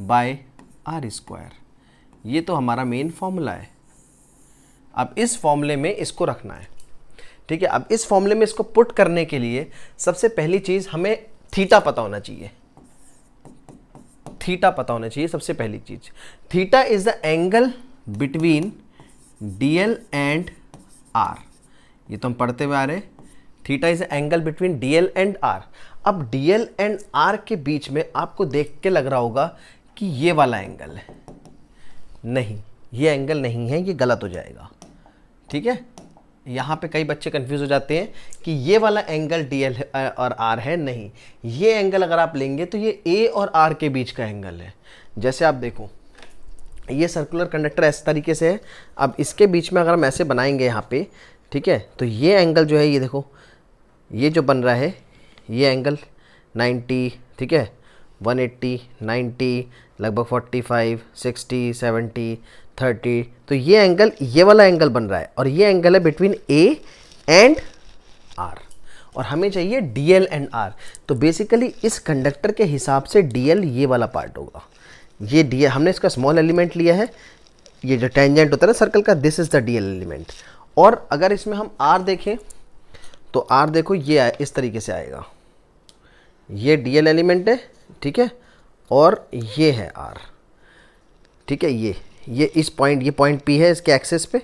by are square ये तो हमारा मेन फॉर्मूला है अब इस फॉर्मूले में इसको रखना है ठीक है अब इस फॉर्मूले में इसको पुट करने के लिए सबसे पहली चीज़ हमें थीटा पता होना चाहिए थीटा पता होना चाहिए सबसे पहली चीज theta is the angle between D L and R ये तो हम पढ़ते हुए आ रहे हैं theta is angle between D L and R अब डी एल एंड आर के बीच में आपको देख के लग रहा होगा कि ये वाला एंगल है नहीं ये एंगल नहीं है ये गलत हो जाएगा ठीक है यहाँ पे कई बच्चे कंफ्यूज हो जाते हैं कि ये वाला एंगल डी एल और आर है नहीं ये एंगल अगर आप लेंगे तो ये ए और आर के बीच का एंगल है जैसे आप देखो ये सर्कुलर कंडक्टर इस तरीके से है अब इसके बीच में अगर हम ऐसे बनाएंगे यहाँ पे ठीक है तो ये एंगल जो है ये देखो ये जो बन रहा है ये एंगल 90 ठीक है 180, 90, लगभग 45, 60, 70, थर्टी तो ये एंगल ये वाला एंगल बन रहा है और ये एंगल है बिटवीन ए एंड आर और हमें चाहिए डी एल एंड आर तो बेसिकली इस कंडक्टर के हिसाब से डी एल ये वाला पार्ट होगा ये डी हमने इसका स्मॉल एलिमेंट लिया है ये जो टेंजेंट होता है ना सर्कल का this is the D L element और अगर इसमें हम आर देखें तो आर देखो ये इस तरीके से आएगा ये डी एल एलिमेंट है ठीक है और ये है आर ठीक है ये ये इस पॉइंट ये पॉइंट पी है इसके एक्सेस पे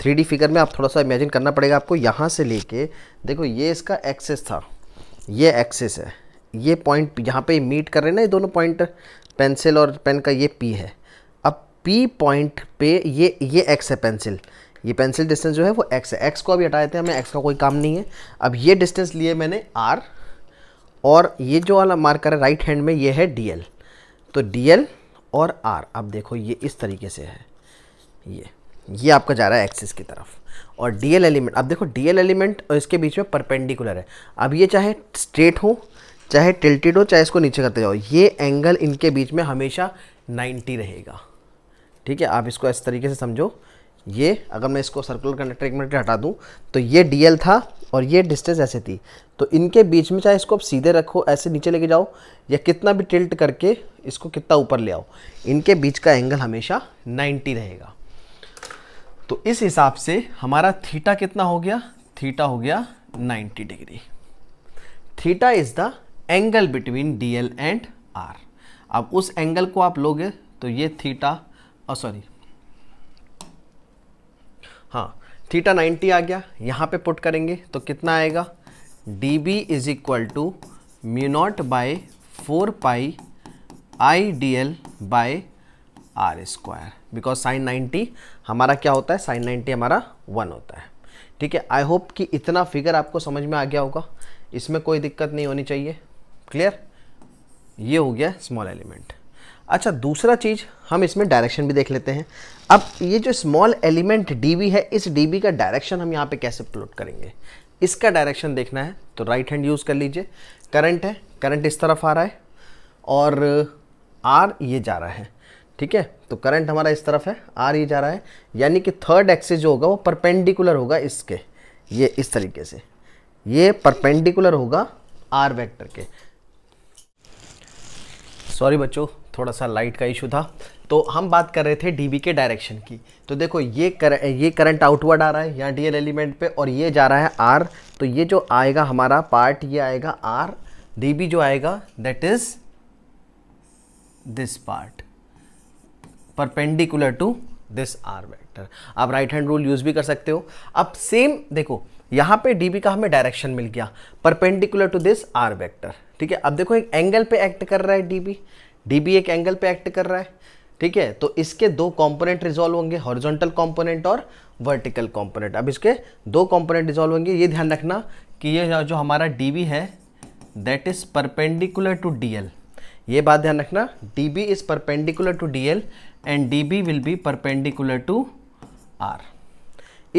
थ्री फिगर में आप थोड़ा सा इमेजिन करना पड़ेगा आपको यहाँ से लेके देखो ये इसका एक्सेस था ये एक्सेस है ये पॉइंट यहाँ पे मीट कर रहे हैं ना ये दोनों पॉइंट पेंसिल और पेन का ये पी है अब पी पॉइंट पे ये ये एक्स है पेंसिल ये पेंसिल डिस्टेंस जो है वो एक्स है एक्स को अभी हटा देते हैं हमें एक्स का कोई काम नहीं है अब ये डिस्टेंस लिए मैंने आर और ये जो वाला मार्कर है राइट हैंड में ये है डी तो डी और आर अब देखो ये इस तरीके से है ये ये आपका जा रहा है एक्सिस की तरफ और डी एल एलिमेंट अब देखो डी एल एलिमेंट और इसके बीच में परपेंडिकुलर है अब ये चाहे स्ट्रेट हो चाहे टिल्टेड हो चाहे इसको नीचे करते जाओ ये एंगल इनके बीच में हमेशा 90 रहेगा ठीक है आप इसको इस तरीके से समझो ये अगर मैं इसको सर्कुलर कंडक्टर एक मिनट हटा दूँ तो ये डी एल था और ये डिस्टेंस ऐसे थी तो इनके बीच में चाहे इसको आप सीधे रखो ऐसे नीचे लेके जाओ या कितना भी टिल्ट करके इसको कितना ऊपर ले आओ इनके बीच का एंगल हमेशा 90 रहेगा तो इस हिसाब से हमारा थीटा कितना हो गया थीटा हो गया 90 degree theta is the angle between D L and R अब उस एंगल को आप लोगे तो ये थीटा और सॉरी हाँ थीटा 90 आ गया यहाँ पे पुट करेंगे तो कितना आएगा D B is equal to mu naught by four pi I D L by are square because sine 90 हमारा क्या होता है साइन 90 हमारा वन होता है ठीक है आई होप कि इतना फिगर आपको समझ में आ गया होगा इसमें कोई दिक्कत नहीं होनी चाहिए क्लियर ये हो गया स्मॉल एलिमेंट अच्छा दूसरा चीज़ हम इसमें डायरेक्शन भी देख लेते हैं अब ये जो स्मॉल एलिमेंट डी है इस डी का डायरेक्शन हम यहाँ पे कैसे प्लॉट करेंगे इसका डायरेक्शन देखना है तो राइट हैंड यूज़ कर लीजिए करंट है करंट इस तरफ आ रहा है और आर ये जा रहा है ठीक है तो करंट हमारा इस तरफ है आर ये जा रहा है यानी कि थर्ड एक्सेस जो होगा वो परपेंडिकुलर होगा इसके ये इस तरीके से ये परपेंडिकुलर होगा आर वेक्टर के सॉरी बच्चों थोड़ा सा लाइट का इशू था तो हम बात कर रहे थे डी के डायरेक्शन की तो देखो ये कर ये करंट आउटवर्ड आ रहा है यहाँ डीएल एलिमेंट पे और ये जा रहा है आर तो ये जो आएगा हमारा पार्ट ये आएगा आर डी जो आएगा that is this part perpendicular to this R vector आप राइट हैंड रूल यूज भी कर सकते हो अब सेम देखो यहां पे डीबी का हमें डायरेक्शन मिल गया perpendicular to this R vector ठीक है अब देखो एक एंगल पे एक्ट कर रहा है डीबी डीबी एक एंगल पे एक्ट कर रहा है ठीक है तो इसके दो कंपोनेंट रिजोल्व होंगे हॉरिजॉन्टल कंपोनेंट और वर्टिकल कंपोनेंट अब इसके दो कंपोनेंट रिजोल्व होंगे ये ध्यान रखना कि ये जो हमारा डीबी है that is perpendicular to DL ये बात ध्यान रखना D B is perpendicular to D L and D B will be perpendicular to R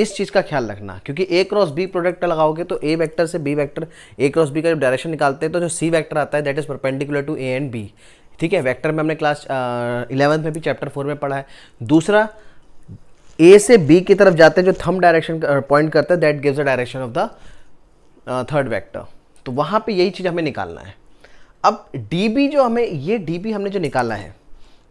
इस चीज़ का ख्याल रखना क्योंकि ए क्रॉस बी प्रोडक्ट लगाओगे तो ए वेक्टर से B vector A cross B का जब डायरेक्शन निकालते हैं तो जो सी वेक्टर आता है that is perpendicular to A and B ठीक है वेक्टर में हमने क्लास इलेवंथ में भी चैप्टर फोर में पढ़ा है दूसरा ए से बी की तरफ जाते हैं जो थम डायरेक्शन पॉइंट करता है that gives the direction of the third vector तो वहाँ पर यही चीज़ हमें निकालना है अब डी जो हमें ये डी हमने जो निकाला है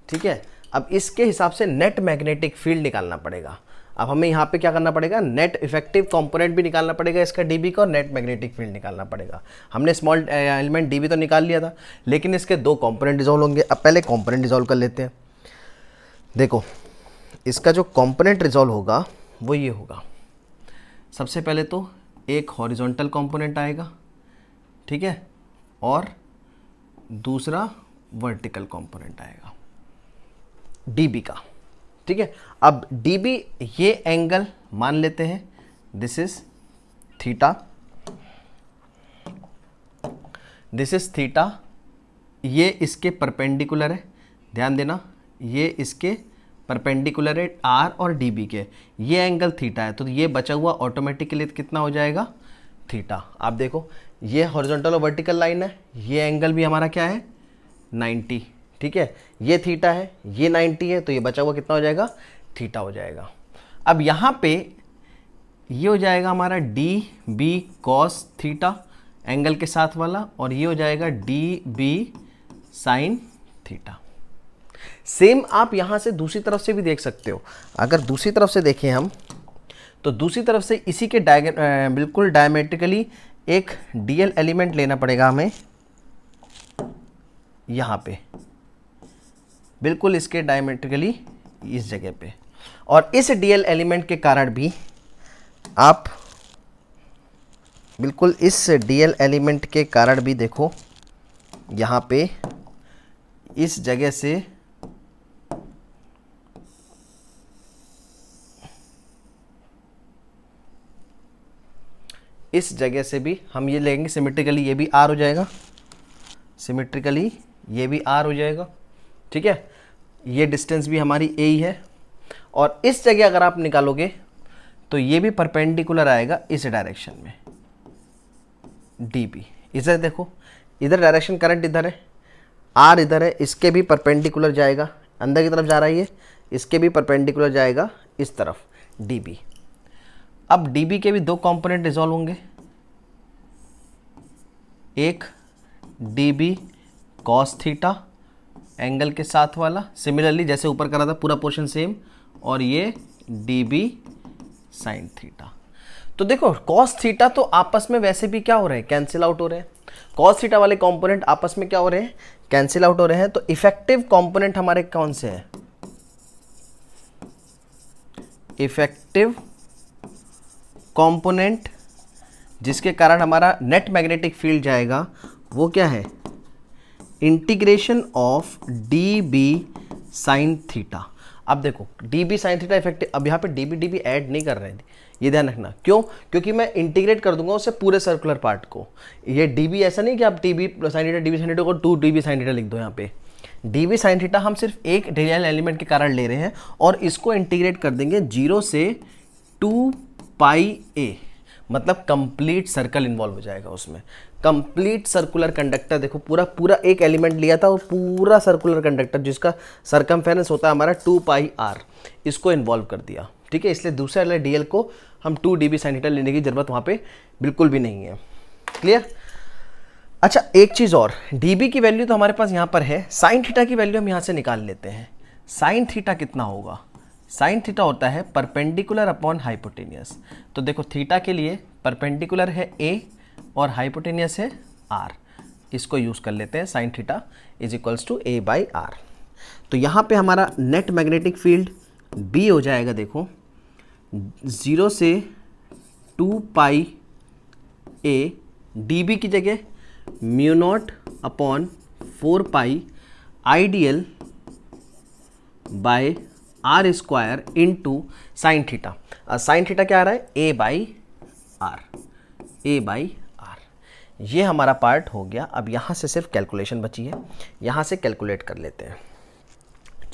ठीक है अब इसके हिसाब से नेट मैग्नेटिक फील्ड निकालना पड़ेगा अब हमें यहाँ पे क्या करना पड़ेगा नेट इफेक्टिव कंपोनेंट भी निकालना पड़ेगा इसका डीबी का और नेट मैग्नेटिक फील्ड निकालना पड़ेगा हमने स्मॉल एलिमेंट डीबी तो निकाल लिया था लेकिन इसके दो कंपोनेंट डिजोल्व होंगे अब पहले कंपोनेंट डिजोल्व कर लेते हैं देखो इसका जो कंपोनेंट रिजोल्व होगा वो ये होगा सबसे पहले तो एक हॉरिजोंटल कॉम्पोनेंट आएगा ठीक है और दूसरा वर्टिकल कंपोनेंट आएगा डीबी का ठीक है अब डीबी ये एंगल मान लेते हैं this is theta this is theta ये इसके परपेंडिकुलर है ध्यान देना ये इसके परपेंडिकुलर है आर और डीबी के ये एंगल थीटा है तो ये बचा हुआ ऑटोमेटिकली कितना हो जाएगा थीटा आप देखो ये हॉरिजॉन्टल और वर्टिकल लाइन है ये एंगल भी हमारा क्या है 90 ठीक है ये थीटा है ये 90 है तो ये बचा हुआ कितना हो जाएगा थीटा हो जाएगा अब यहाँ पे ये हो जाएगा हमारा D B cos theta angle के साथ वाला और ये हो जाएगा D B sine theta same आप यहाँ से दूसरी तरफ से भी देख सकते हो अगर दूसरी तरफ से देखें हम तो दूसरी तरफ से इसी के डाय बिल्कुल डायमेट्रिकली एक डीएल एलिमेंट लेना पड़ेगा हमें यहाँ पे बिल्कुल इसके डायमेट्रिकली इस जगह पे और इस डीएल एलिमेंट के कारण भी आप बिल्कुल इस डीएल एलिमेंट के कारण भी देखो यहाँ पे इस जगह से इस जगह से भी हम ये लेंगे सिमेट्रिकली ये भी आर हो जाएगा सिमेट्रिकली ये भी आर हो जाएगा ठीक है ये डिस्टेंस भी हमारी ए ही है और इस जगह अगर आप निकालोगे तो ये भी परपेंडिकुलर आएगा इस डायरेक्शन में डी बी इधर देखो इधर डायरेक्शन करंट इधर है आर इधर है इसके भी परपेंडिकुलर जाएगा अंदर की तरफ जा रहा है ये इसके भी परपेंडिकुलर जाएगा इस तरफ डी बी अब DB के भी दो कंपोनेंट डिजोल्व होंगे एक बी कॉस थीटा एंगल के साथ वाला सिमिलरली जैसे ऊपर करा था पूरा पोर्शन सेम और ये बी साइन थीटा तो देखो कॉस थीटा तो आपस में वैसे भी क्या हो रहे हैं कैंसिल आउट हो रहे हैं कॉस थीटा वाले कंपोनेंट आपस में क्या हो रहे हैं कैंसिल आउट हो रहे हैं तो इफेक्टिव कंपोनेंट हमारे कौन से हैं इफेक्टिव कंपोनेंट जिसके कारण हमारा नेट मैग्नेटिक फील्ड जाएगा वो क्या है integration of D B sine theta अब देखो D B sine theta effective अब यहाँ पे D B D B add नहीं कर रहे थे ये ध्यान रखना क्यों क्योंकि मैं इंटीग्रेट कर दूंगा उससे पूरे सर्कुलर पार्ट को ये डी बी ऐसा नहीं कि आप D B sine theta D B sine theta को two D B sine theta लिख दो यहाँ पे डी बी साइन थीटा हम सिर्फ एक रेडियल एलिमेंट के कारण ले रहे हैं और इसको इंटीग्रेट कर देंगे जीरो से टू पाई ए मतलब कंप्लीट सर्कल इन्वॉल्व हो जाएगा उसमें कंप्लीट सर्कुलर कंडक्टर देखो पूरा पूरा एक एलिमेंट लिया था और पूरा सर्कुलर कंडक्टर जिसका सर्कम होता है हमारा टू पाई आर इसको इन्वॉल्व कर दिया ठीक है इसलिए दूसरे वाले डीएल को हम टू डी बी लेने की ज़रूरत वहाँ पर बिल्कुल भी नहीं है क्लियर अच्छा एक चीज़ और डी की वैल्यू तो हमारे पास यहाँ पर है साइन थीटा की वैल्यू हम यहाँ से निकाल लेते हैं साइन थीटा कितना होगा साइन थीटा होता है परपेंडिकुलर अपॉन हाइपोटेनियस तो देखो थीटा के लिए परपेंडिकुलर है ए और हाइपोटेनियस है आर इसको यूज़ कर लेते हैं sine theta is equals to A by R तो यहाँ पे हमारा नेट मैग्नेटिक फील्ड बी हो जाएगा देखो ज़ीरो से two pi A D B की जगह mu naught upon four pi I D L by are square into sine theta sine theta क्या आ रहा है A by R A by R ये हमारा पार्ट हो गया अब यहाँ से सिर्फ कैलकुलेशन बची है यहाँ से कैलकुलेट कर लेते हैं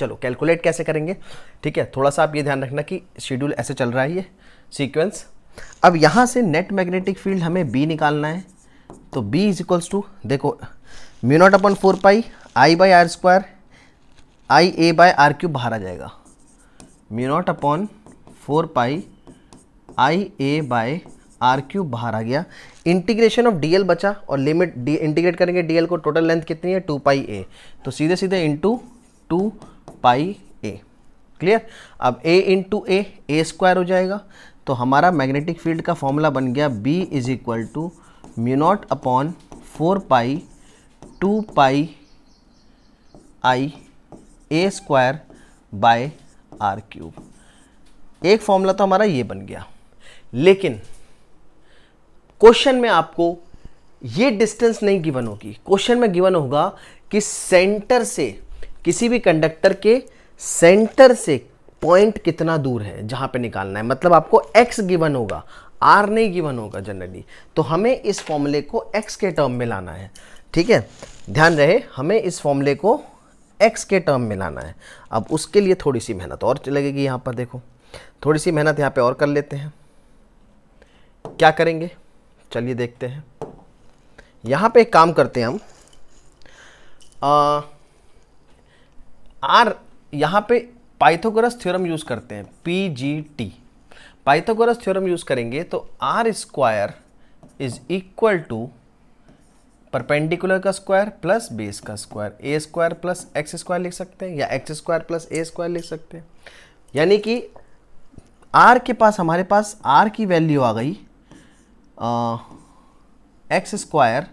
चलो कैलकुलेट कैसे करेंगे ठीक है थोड़ा सा आप ये ध्यान रखना कि शेड्यूल ऐसे चल रहा है ये सीक्वेंस अब यहाँ से नेट मैग्नेटिक फील्ड हमें बी निकालना है तो बी इज इक्वल्स टू देखो mu naught upon four pi I by R square I A by R cube बाहर आ जाएगा mu naught upon four pi I A by R cube बाहर आ गया इंटीग्रेशन ऑफ डीएल बचा और लिमिट डी इंटीग्रेट करेंगे डीएल को टोटल लेंथ कितनी है टू पाई ए तो सीधे सीधे इंटू टू पाई ए क्लियर अब A into A A square हो जाएगा तो हमारा मैग्नेटिक फील्ड का फॉर्मूला बन गया B is equal to mu naught upon four pi two pi I A square by R cube एक फॉर्मूला तो हमारा ये बन गया लेकिन क्वेश्चन में आपको ये डिस्टेंस नहीं गिवन होगी क्वेश्चन में गिवन होगा कि सेंटर से किसी भी कंडक्टर के सेंटर से पॉइंट कितना दूर है जहां पे निकालना है मतलब आपको एक्स गिवन होगा आर नहीं गिवन होगा जनरली तो हमें इस फॉर्मूले को एक्स के टर्म में लाना है ठीक है ध्यान रहे हमें इस फॉर्मूले को एक्स के टर्म में लाना है अब उसके लिए थोड़ी सी मेहनत और लगेगी यहाँ पर देखो थोड़ी सी मेहनत यहाँ पे और कर लेते हैं क्या करेंगे चलिए देखते हैं यहाँ पे एक काम करते हैं हम आर यहाँ पे पाइथागोरस थ्योरम यूज़ करते हैं P G T Pythagoras theorem use करेंगे तो R square is equal to perpendicular का स्क्वायर प्लस बेस का square A square plus X square लिख सकते हैं या X square plus A square लिख सकते हैं यानी कि आर के पास हमारे पास आर की वैल्यू आ गई X square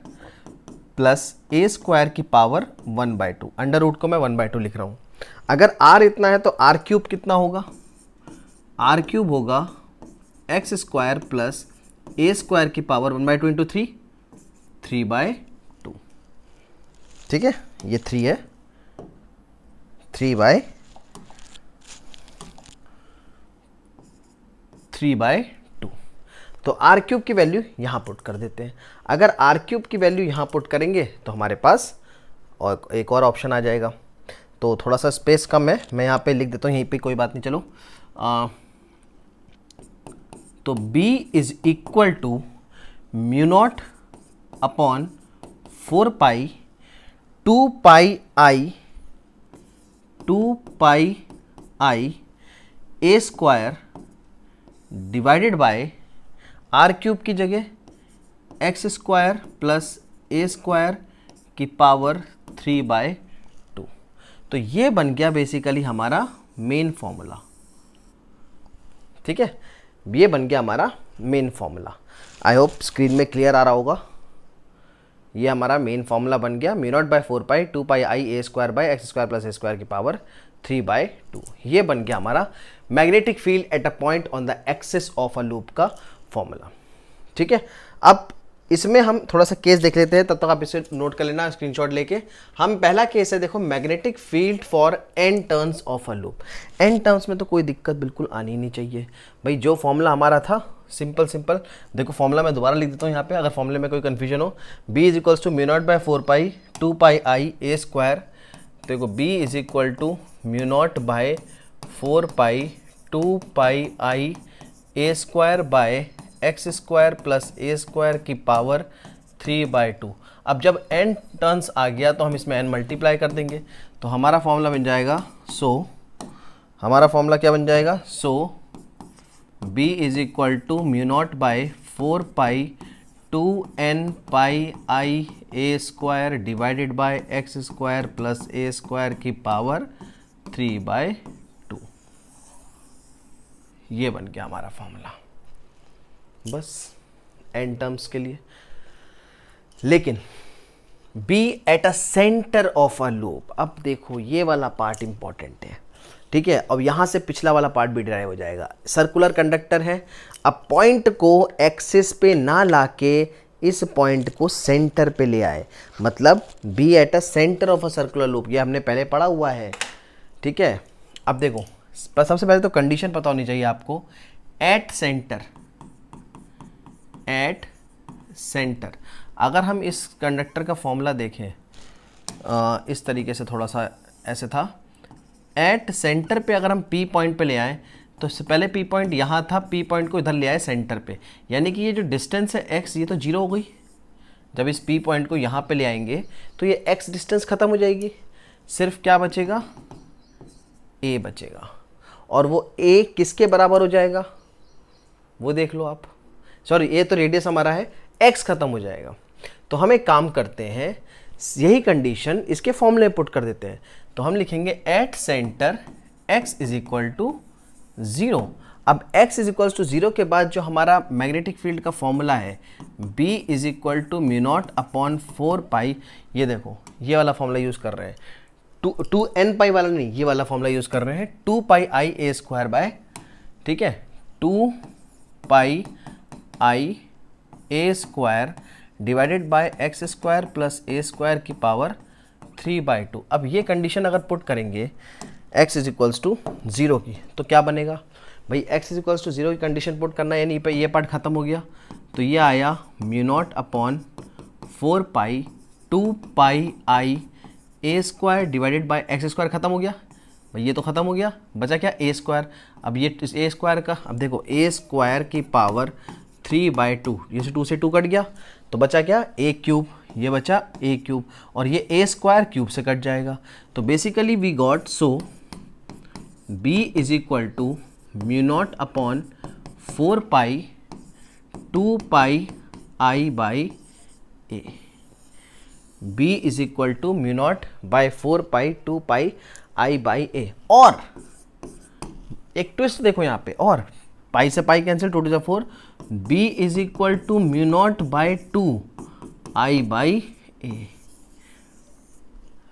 plus A square की power one by two under root को मैं वन बाय टू लिख रहा हूँ अगर आर इतना है तो आर क्यूब कितना होगा आर क्यूब होगा X square plus A square की power one by two into three three by ठीक है ये थ्री है three by three by two तो आर क्यूब की वैल्यू यहां पुट कर देते हैं अगर आर क्यूब की वैल्यू यहां पुट करेंगे तो हमारे पास और एक और ऑप्शन आ जाएगा तो थोड़ा सा स्पेस कम है मैं यहां पे लिख देता हूं यहीं पे कोई बात नहीं चलो आ, तो b is equal to mu naught upon four pi two pi I two pi I A square divided by R cube की जगह X square plus A square की पावर थ्री बाय टू तो ये बन गया बेसिकली हमारा मेन फॉर्मूला ठीक है ये बन गया हमारा main formula I hope screen में क्लियर आ रहा होगा ये हमारा मेन फॉर्मूला बन गया mu naught by four pi two pi I A square by X square plus A square की पावर थ्री बाय टू ये बन गया हमारा magnetic field at a point on the axis of a loop का फॉर्मूला ठीक है अब इसमें हम थोड़ा सा केस देख लेते हैं तब तक आप इसे नोट कर लेना स्क्रीनशॉट लेके हम पहला केस है देखो magnetic field for N turns of a loop N turns में तो कोई दिक्कत बिल्कुल आनी नहीं चाहिए भाई जो फॉर्मूला हमारा था सिंपल सिंपल देखो फॉर्मूला मैं दोबारा लिख देता हूँ यहाँ पे अगर फॉर्मूले में कोई कन्फ्यूजन हो B is equals to mu naught by four pi two pi I A square देखो B is equal to mu naught by four pi two pi I A square by X square plus A square की पावर थ्री बाय टू अब जब एन टर्न्स आ गया तो हम इसमें एन मल्टीप्लाई कर देंगे तो हमारा फॉर्मूला बन जाएगा सो so, हमारा फॉर्मूला क्या बन जाएगा so so, b is equal to mu naught by four pi two N pi I A square divided by X square plus A square की पावर थ्री बाय टू ये बन गया हमारा फॉर्मूला बस एन टर्म्स के लिए लेकिन B at a centre of a loop अब देखो ये वाला पार्ट इंपॉर्टेंट है ठीक है अब यहाँ से पिछला वाला पार्ट भी ड्राइव हो जाएगा सर्कुलर कंडक्टर है अब पॉइंट को एक्सिस पे ना ला के इस पॉइंट को सेंटर पे ले आए मतलब B at a centre of a circular loop ये हमने पहले पढ़ा हुआ है ठीक है अब देखो सबसे पहले तो कंडीशन पता होनी चाहिए आपको एट सेंटर एट सेंटर अगर हम इस कंडक्टर का फॉर्मूला देखें इस तरीके से थोड़ा सा ऐसे था एट सेंटर पे अगर हम पी पॉइंट पे ले आएँ तो इससे पहले पी पॉइंट यहाँ था पी पॉइंट को इधर ले आए सेंटर पे यानी कि ये जो डिस्टेंस है एक्स ये तो जीरो हो गई जब इस पी पॉइंट को यहाँ पे ले आएंगे तो ये एक्स डिस्टेंस ख़त्म हो जाएगी सिर्फ क्या बचेगा ए बचेगा और वो ए किसके बराबर हो जाएगा वो देख लो आप सॉरी ए तो रेडियस हमारा है एक्स ख़त्म हो जाएगा तो हम एक काम करते हैं यही कंडीशन इसके फॉर्मूले पुट कर देते हैं तो हम लिखेंगे at centre X is equal to zero अब x is equal to zero के बाद जो हमारा मैग्नेटिक फील्ड का फॉर्मूला है B is equal to mu naught upon four pi ये देखो ये वाला फॉर्मूला यूज़ कर रहे हैं टू टू एन पाई वाला नहीं ये वाला फॉर्मूला यूज़ कर रहे हैं two pi I A square by ठीक है two pi I A square divided by X square plus A square की पावर थ्री बाई टू अब ये कंडीशन अगर पुट करेंगे X is equals to zero की तो क्या बनेगा भाई x is equals to zero की कंडीशन पुट करना यानी पे ये पार्ट खत्म हो गया तो ये आया mu naught upon four pi two pi I A square divided by X square खत्म हो गया भाई ये तो खत्म हो गया बचा क्या ए स्क्वायर अब ये ए स्क्वायर का अब देखो ए स्क्वायर की पावर थ्री बाई टू ये से टू से टू कट गया तो बचा क्या ए क्यूब ये बचा ए क्यूब और ये ए स्क्वायर क्यूब से कट जाएगा तो basically we got so B is equal to mu naught upon four pi two pi I by A B is equal to mu naught by four pi two pi I by A और एक ट्विस्ट देखो यहाँ पे और पाई से पाई कैंसिल टू टू जो four B is equal to mu naught by two I by A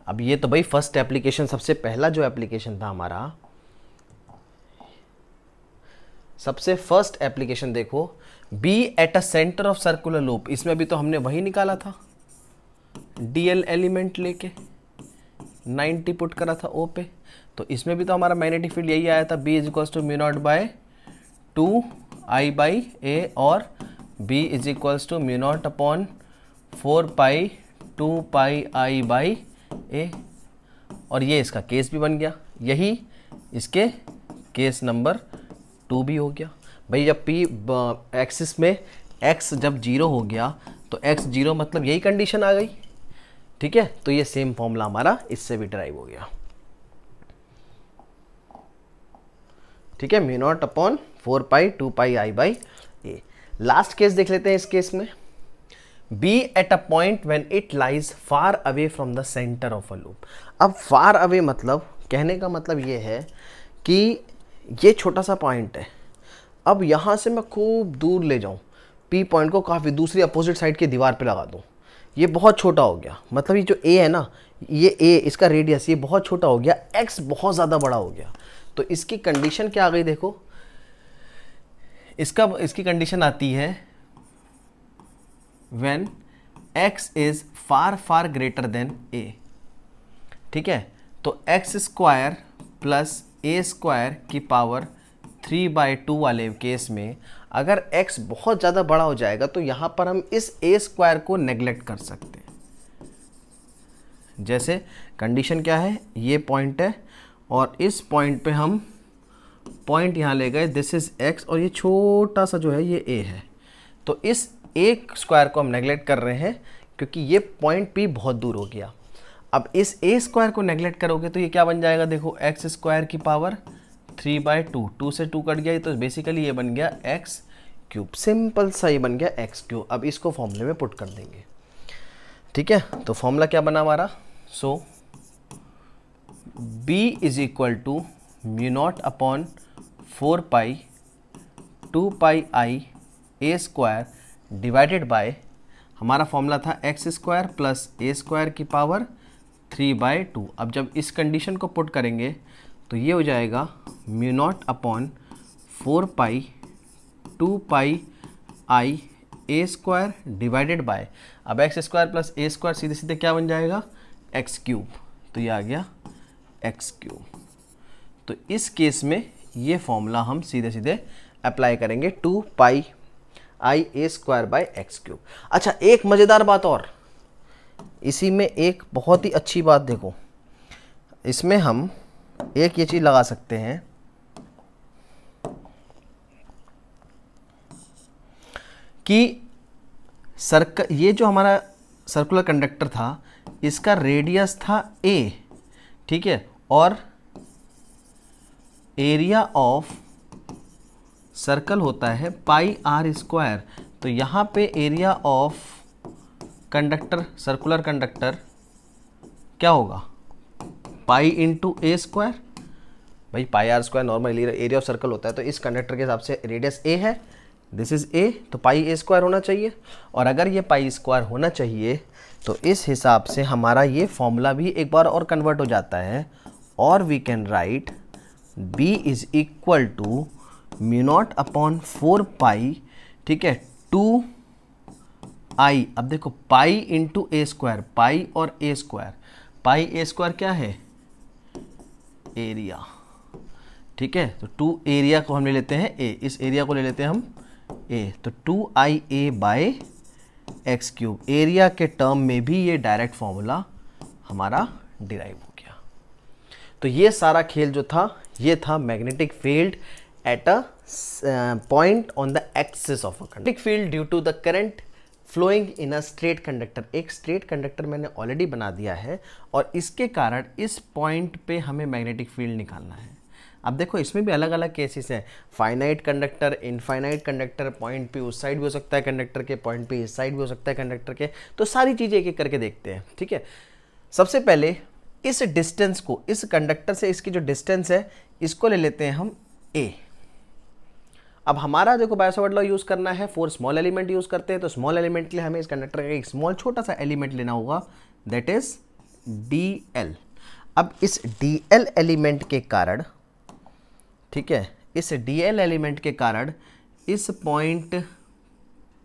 अब ये तो भाई फर्स्ट एप्लीकेशन सबसे पहला जो एप्लीकेशन था हमारा सबसे फर्स्ट एप्लीकेशन देखो B at a centre of circular loop इसमें भी तो हमने वही निकाला था डीएल एलिमेंट लेके 90 पुट करा था ओ पे तो इसमें भी तो हमारा मैग्नेटिक फील्ड यही आया था B is equals to mu naught by two I by A और B is equals to mu naught upon four pi two pi I by A और ये इसका केस भी बन गया यही इसके केस नंबर टू भी हो गया भाई जब पी एक्सिस में एक्स जब जीरो हो गया तो एक्स जीरो मतलब यही कंडीशन आ गई ठीक है तो ये सेम फॉर्मूला हमारा इससे भी ड्राइव हो गया ठीक है mu naught upon four pi two pi I by A last case देख लेते हैं इस केस में B at a point when it lies far away from the centre of a loop अब फार अवे मतलब कहने का मतलब ये है कि ये छोटा सा पॉइंट है अब यहाँ से मैं खूब दूर ले जाऊँ पी पॉइंट को काफ़ी दूसरी अपोजिट साइड की दीवार पे लगा दूँ ये बहुत छोटा हो गया मतलब ये जो ए है ना ये ए इसका रेडियस ये बहुत छोटा हो गया एक्स बहुत ज़्यादा बड़ा हो गया तो इसकी कंडीशन क्या आ गई देखो इसका इसकी कंडीशन आती है when X is far far greater than A ठीक है तो X square plus A square की पावर थ्री बाई टू वाले केस में अगर x बहुत ज़्यादा बड़ा हो जाएगा तो यहाँ पर हम इस ए स्क्वायर को नेग्लेक्ट कर सकते हैं जैसे कंडीशन क्या है ये पॉइंट है और इस पॉइंट पे हम पॉइंट यहाँ ले गए दिस इज़ x और ये छोटा सा जो है ये a है तो इस एक स्क्वायर को हम नेग्लेक्ट कर रहे हैं क्योंकि ये पॉइंट पी बहुत दूर हो गया अब इस ए स्क्वायर को नेग्लेक्ट करोगे तो ये क्या बन जाएगा देखो एक्स स्क्वायर की power three by two two से टू कट गया तो बेसिकली ये बन गया एक्स क्यूब सिंपल सा ये बन गया एक्स क्यूब अब इसको फॉर्मूले में पुट कर देंगे ठीक है तो फॉर्मूला क्या बना हमारा so B is equal to mu naught upon four pi two pi I A square divided by हमारा फॉर्मूला था X square plus A square की पावर थ्री बाय टू अब जब इस कंडीशन को पुट करेंगे तो ये हो जाएगा mu naught upon four pi two pi I A square divided by अब X square plus A square सीधे सीधे क्या बन जाएगा एक्स क्यूब तो ये आ गया एक्स क्यूब तो इस केस में ये फॉर्मूला हम सीधे सीधे अप्लाई करेंगे two pi I A square by X cube अच्छा एक मज़ेदार बात और इसी में एक बहुत ही अच्छी बात देखो इसमें हम एक ये चीज़ लगा सकते हैं कि सर्क ये जो हमारा सर्कुलर कंडक्टर था इसका रेडियस था ए ठीक है और एरिया ऑफ सर्कल होता है पाई आर स्क्वायर तो यहाँ पे area of conductor circular conductor क्या होगा पाई इंटू ए स्क्वायर भाई pi R square normal area of circle होता है तो इस कंडक्टर के हिसाब से रेडियस ए है दिस इज़ ए तो पाई ए स्क्वायर होना चाहिए और अगर ये पाई स्क्वायर होना चाहिए तो इस हिसाब से हमारा ये फॉर्मूला भी एक बार और कन्वर्ट हो जाता है और we can write B is equal to mu naught upon four pi ठीक है टू आई अब देखो पाई इंटू ए स्क्वायर पाई और ए स्क्वायर पाई ए स्क्वायर क्या है एरिया ठीक है तो टू एरिया को हम ले लेते हैं ए इस एरिया को ले लेते हैं हम ए तो two I A by X cube area के टर्म में भी ये डायरेक्ट फॉर्मूला हमारा डिराइव हो गया तो ये सारा खेल जो था ये था magnetic field at a uh, point on the axis of a conductor. field due to the current flowing in a straight conductor एक स्ट्रेट कंडक्टर मैंने ऑलरेडी बना दिया है और इसके कारण इस पॉइंट पे हमें मैग्नेटिक फील्ड निकालना है अब देखो इसमें भी अलग अलग केसेस हैं finite conductor infinite conductor point पे उस साइड भी हो सकता है कंडक्टर के पॉइंट पे इस साइड भी हो सकता है कंडक्टर के तो सारी चीज़ें एक एक करके देखते हैं ठीक है सबसे पहले इस डिस्टेंस को इस कंडक्टर से इसकी जो डिस्टेंस है इसको ले लेते हैं हम ए अब हमारा देखो बायोसवर्ड लॉ यूज़ करना है फोर स्मॉल एलिमेंट यूज़ करते हैं तो स्मॉल एलिमेंट के लिए हमें इस कंडक्टर का एक स्मॉल छोटा सा एलिमेंट लेना होगा दैट इज डी एल अब इस डी एल एलिमेंट के कारण ठीक है इस डी एल एलिमेंट के कारण इस पॉइंट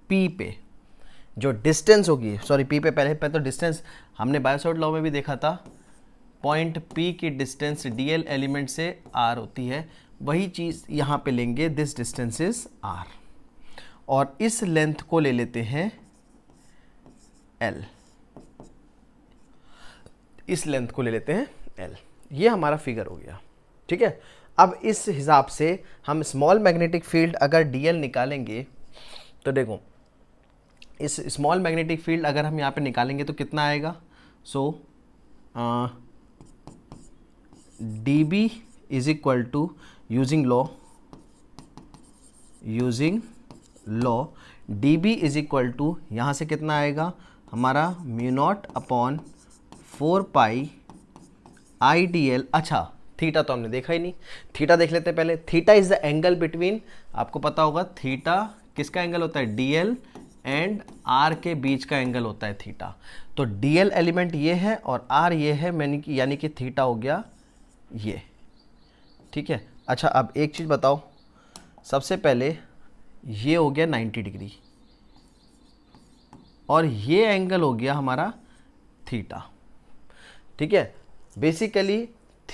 पी पे जो डिस्टेंस होगी सॉरी पी पे पहले पहले तो डिस्टेंस हमने बायोसॉट लॉ में भी देखा था पॉइंट पी की डिस्टेंस एल एलिमेंट से आर होती है वही चीज़ यहाँ पे लेंगे दिस डिस्टेंस इज आर और इस लेंथ को ले लेते हैं एल इस लेंथ को ले लेते हैं एल ये हमारा फिगर हो गया ठीक है अब इस हिसाब से हम स्मॉल मैग्नेटिक फील्ड अगर डीएल निकालेंगे तो देखो इस स्मॉल मैग्नेटिक फील्ड अगर हम यहाँ पे निकालेंगे तो कितना आएगा so D B is equal to using law using law dB is equal to यहाँ से कितना आएगा हमारा mu naught upon four pi I D L अच्छा थीटा तो हमने देखा ही नहीं थीटा देख लेते पहले theta is the angle between आपको पता होगा थीटा किसका एंगल होता है डी एल एंड आर के बीच का एंगल होता है थीटा तो डी एल एलिमेंट ये है और आर ये है यानी कि थीटा हो गया ये ठीक है अच्छा अब एक चीज़ बताओ सबसे पहले ये हो गया 90 डिग्री और ये एंगल हो गया हमारा थीटा ठीक है बेसिकली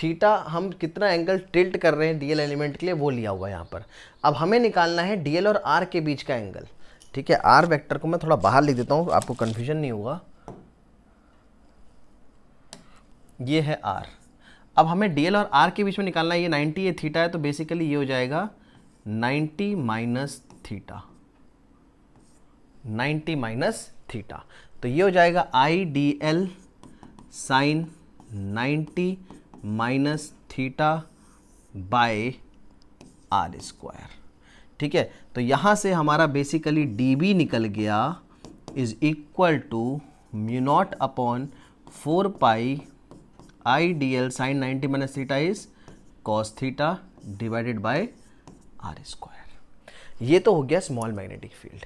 थीटा हम कितना एंगल टिल्ट कर रहे हैं डीएल एलिमेंट के लिए वो लिया हुआ है यहाँ पर अब हमें निकालना है डीएल और आर के बीच का एंगल ठीक है आर वेक्टर को मैं थोड़ा बाहर लिख देता हूँ आपको कन्फ्यूजन नहीं होगा ये है आर अब हमें डी और आर के बीच में निकालना है ये 90 ये थीटा है तो बेसिकली ये हो जाएगा 90 माइनस थीटा 90 माइनस थीटा तो ये हो जाएगा I D L sine ninety minus theta by are square ठीक है तो यहाँ से हमारा बेसिकली डी बी निकल गया is equal to mu naught naught upon four pi I D L sine ninety minus theta is cos theta divided by are square ये तो हो गया स्मॉल मैग्नेटिक फील्ड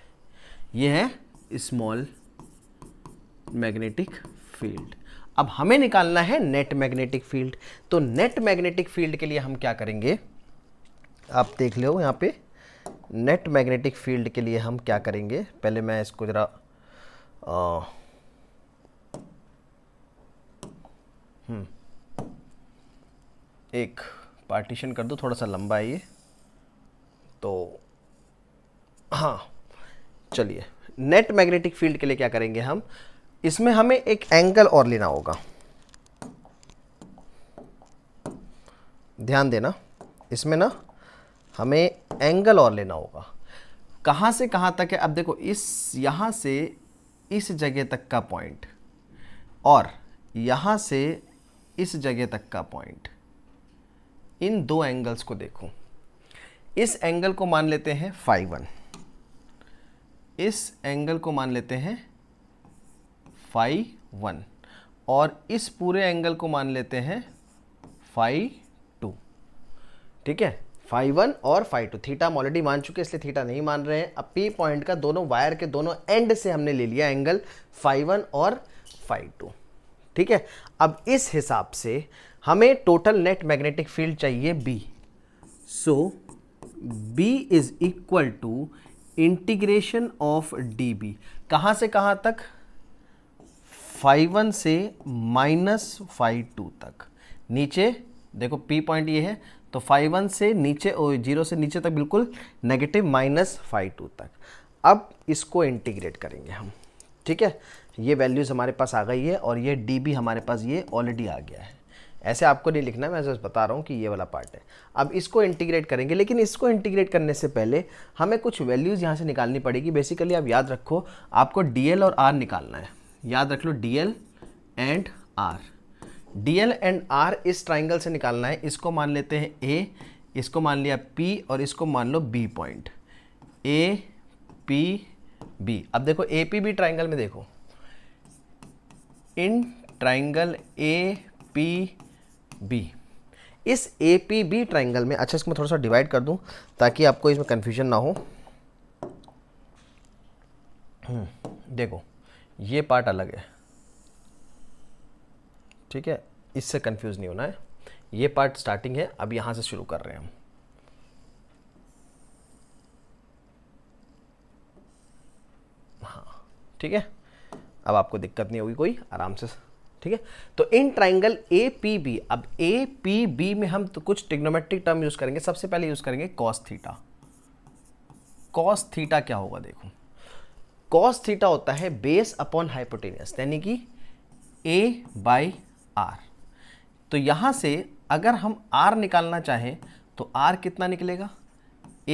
ये है स्मॉल मैग्नेटिक फील्ड अब हमें निकालना है नेट मैग्नेटिक फील्ड तो नेट मैग्नेटिक फील्ड के लिए हम क्या करेंगे आप देख लो यहाँ पे नेट मैग्नेटिक फील्ड के लिए हम क्या करेंगे पहले मैं इसको ज़रा हम्म। एक पार्टीशन कर दो थोड़ा सा लंबा है ये तो हाँ चलिए नेट मैग्नेटिक फील्ड के लिए क्या करेंगे हम इसमें हमें एक एंगल और लेना होगा ध्यान देना इसमें ना हमें एंगल और लेना होगा कहाँ से कहाँ तक है अब देखो इस यहाँ से इस जगह तक का पॉइंट और यहाँ से इस जगह तक का पॉइंट इन दो एंगल्स को देखो इस एंगल को मान लेते हैं फाइव वन इस एंगल को मान लेते हैं फाइव वन और इस पूरे एंगल को मान लेते हैं फाइव टू ठीक है फाइव वन और फाइव टू थीटा हम ऑलरेडी मान चुके इसलिए थीटा नहीं मान रहे हैं अब पी पॉइंट का दोनों वायर के दोनों एंड से हमने ले लिया एंगल फाइव वन और फाइव टू ठीक है अब इस हिसाब से हमें टोटल नेट मैग्नेटिक फील्ड चाहिए B so B is equal to integration of D B कहाँ से कहाँ तक फाइव वन से माइनस फाइव टू तक नीचे देखो पी पॉइंट ये है तो फाइव वन से नीचे जीरो से नीचे तक बिल्कुल नेगेटिव माइनस फाइव टू तक अब इसको इंटीग्रेट करेंगे हम ठीक है ये वैल्यूज़ हमारे पास आ गई है और ये डी भी हमारे पास ये ऑलरेडी आ गया है ऐसे आपको नहीं लिखना मैं बस बता रहा हूँ कि ये वाला पार्ट है अब इसको इंटीग्रेट करेंगे लेकिन इसको इंटीग्रेट करने से पहले हमें कुछ वैल्यूज़ यहाँ से निकालनी पड़ेगी बेसिकली आप याद रखो आपको डी और आर निकालना है याद रख लो D and R D and R इस ट्राइंगल से निकालना है इसको मान लेते हैं ए इसको मान लिया पी और इसको मान लो B point A P B अब देखो ए पी बी ट्राइंगल में देखो in triangle A P B इस ए पी बी ट्राइंगल में अच्छा इसको मैं थोड़ा सा डिवाइड कर दूं ताकि आपको इसमें कन्फ्यूजन ना हो हम्म, देखो ये पार्ट अलग है ठीक है इससे कंफ्यूज नहीं होना है ये पार्ट स्टार्टिंग है अब यहाँ से शुरू कर रहे हैं हम हाँ ठीक है अब आपको दिक्कत नहीं होगी कोई आराम से ठीक है तो in triangle A P B अब ए पी बी में हम तो कुछ टिग्नोमेट्रिक टर्म यूज़ करेंगे सबसे पहले यूज़ करेंगे कॉस थीटा कॉस थीटा क्या होगा देखो कॉस थीटा होता है बेस अपॉन हाइपोटेनियस यानी कि ए बाई आर तो यहाँ से अगर हम आर निकालना चाहें तो आर कितना निकलेगा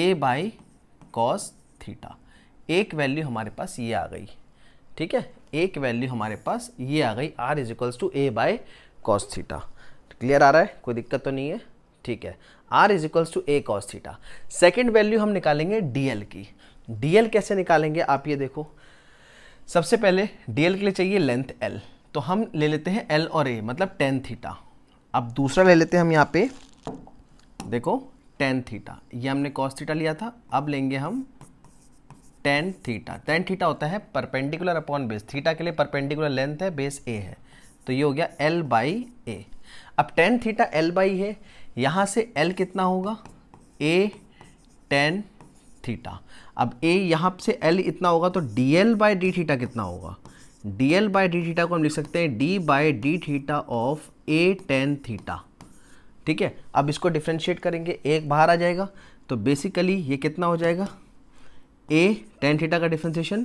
ए बाई कॉस थीटा एक वैल्यू हमारे पास ये आ गई ठीक है एक वैल्यू हमारे पास ये आ गई R is equals to A by cos theta clear आ रहा है कोई दिक्कत तो नहीं है ठीक है R is equals to A cos theta second value हम निकालेंगे डीएल की डीएल कैसे निकालेंगे आप ये देखो सबसे पहले डीएल के लिए चाहिए लेंथ एल तो हम ले लेते हैं एल और ए मतलब टेन थीटा अब दूसरा ले लेते हैं हम यहाँ पे देखो टेन थीटा ये हमने कॉस थीटा लिया था अब लेंगे हम टेन थीटा टेन थीटा होता है परपेंडिकुलर अपॉन बेस थीटा के लिए परपेंडिकुलर लेंथ है बेस ए है तो ये हो गया एल बाई ए अब टेन थीटा एल बाई है यहाँ से एल कितना होगा ए टेन थीटा अब ए यहाँ से एल इतना होगा तो D L by D theta कितना होगा D L by D theta को हम लिख सकते हैं D by D theta of A tan theta ठीक है अब इसको डिफ्रेंशिएट करेंगे एक बाहर आ जाएगा तो बेसिकली ये कितना हो जाएगा ए टेन थीटा का डिफ्रेंसिएशन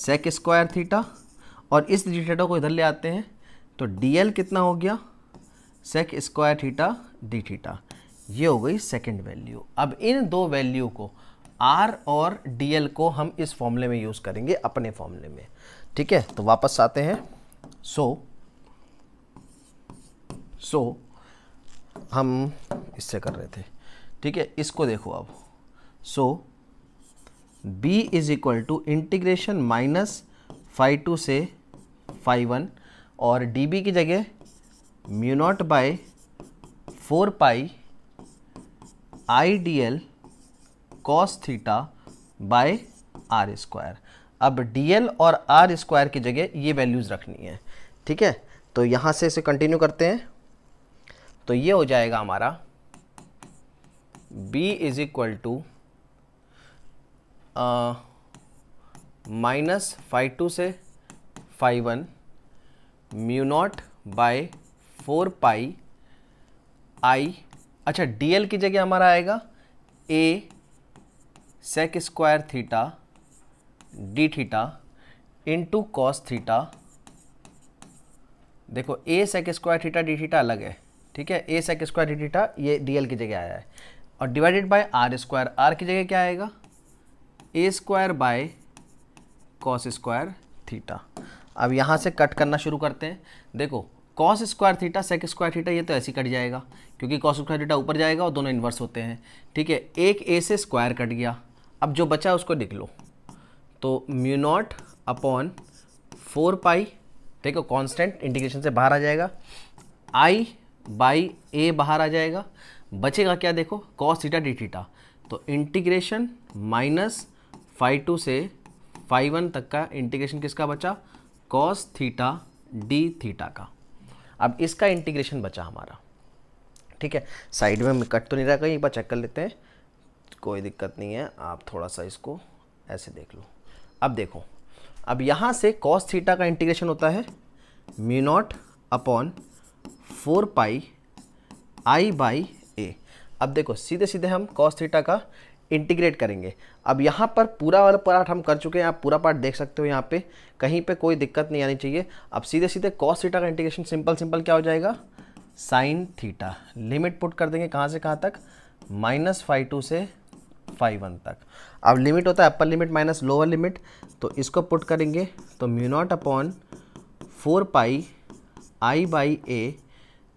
सेक स्क्वायर थीटा और इस थीटा को इधर ले आते हैं तो डी एल कितना हो गया sec square theta D theta ये हो गई सेकेंड वैल्यू अब इन दो वैल्यू को आर और डी एल को हम इस फॉर्मूले में यूज़ करेंगे अपने फॉर्मूले में ठीक है तो वापस आते हैं सो so, सो so, हम इससे कर रहे थे ठीक है इसको देखो अब so so, b is equal to integration minus five two से फाइव वन और डी बी की जगह mu naught by four pi I D L cos theta by are square अब डी एल और आर स्क्वायर की जगह ये वैल्यूज़ रखनी है ठीक है तो यहाँ से इसे कंटिन्यू करते हैं तो ये हो जाएगा हमारा b is equal to minus five two से five one mu naught by four pi I अच्छा डीएल की जगह हमारा आएगा A sec square theta D theta into cos theta देखो A sec square theta D theta अलग है ठीक है A sec square D theta ये डीएल की जगह आया है और divided by are square R की जगह क्या आएगा A square by cos square theta अब यहाँ से कट करना शुरू करते हैं देखो cos square theta sec square theta ये तो ऐसे कट जाएगा क्योंकि कॉस स्क्वायर थीटा ऊपर जाएगा और दोनों इन्वर्स होते हैं ठीक है एक ए से स्क्वायर कट गया अब जो बचा उसको लिख लो तो mu naught upon four pi देखो कॉन्स्टेंट इंटीग्रेशन से बाहर आ जाएगा आई बाई ए बाहर आ जाएगा बचेगा क्या देखो कॉस थीटा डी थीटा तो इंटीग्रेशन माइनस फाइव टू से फाइव वन तक का इंटीग्रेशन किसका बचा कॉस थीटा डी थीटा का अब इसका इंटीग्रेशन बचा हमारा ठीक है साइड में कट तो नहीं रहा कहीं एक बार चेक कर लेते हैं कोई दिक्कत नहीं है आप थोड़ा सा इसको ऐसे देख लो अब देखो अब यहाँ से कॉस थीटा का इंटीग्रेशन होता है mu naught upon four pi I by A अब देखो सीधे सीधे हम कॉस थीटा का इंटीग्रेट करेंगे अब यहाँ पर पूरा वाला पार्ट हम कर चुके हैं आप पूरा पार्ट देख सकते हो यहाँ पे कहीं पे कोई दिक्कत नहीं आनी चाहिए अब सीधे सीधे कॉस थीटा का इंटीग्रेशन सिंपल सिंपल क्या हो जाएगा साइन थीटा लिमिट पुट कर देंगे कहाँ से कहाँ तक माइनस फाइव टू से फाइव वन तक अब लिमिट होता है upper limit minus lower limit तो इसको पुट करेंगे तो mu naught upon four pi I by A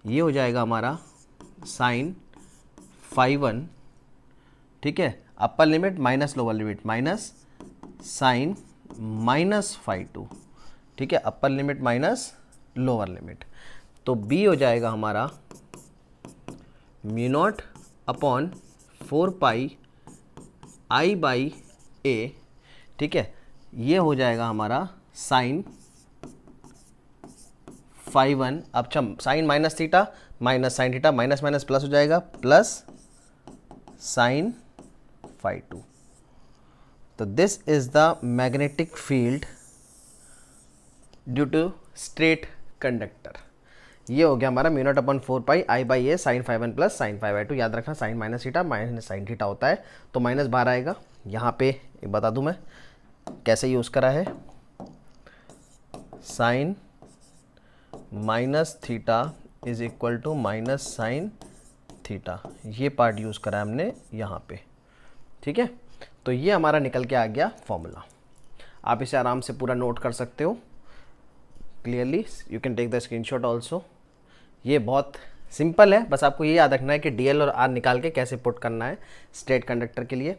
ये हो जाएगा हमारा साइन फाइव वन ठीक है upper limit minus lower limit minus sine minus five two ठीक है upper limit minus lower limit तो बी हो जाएगा हमारा mu upon four pi I by ए ठीक है ये हो जाएगा हमारा साइन फाइव वन अच्छा sine minus theta minus sine theta minus minus plus हो जाएगा plus sine phi 2 so this is the magnetic field due to straight conductor ये हो गया हमारा mu upon four pi I by A sine five one plus sine five I two याद रखना sine minus theta minus sine theta होता है तो माइनस बाहर आएगा यहाँ पे बता दूँ मैं कैसे यूज़ करा है sine minus theta is equal to minus sine theta ये पार्ट यूज़ करा है हमने यहाँ पे ठीक है तो ये हमारा निकल के आ गया फॉर्मूला आप इसे आराम से पूरा नोट कर सकते हो clearly you can take the screenshot also ये बहुत सिंपल है बस आपको ये याद रखना है कि डी और आर निकाल के कैसे पुट करना है स्टेट कंडक्टर के लिए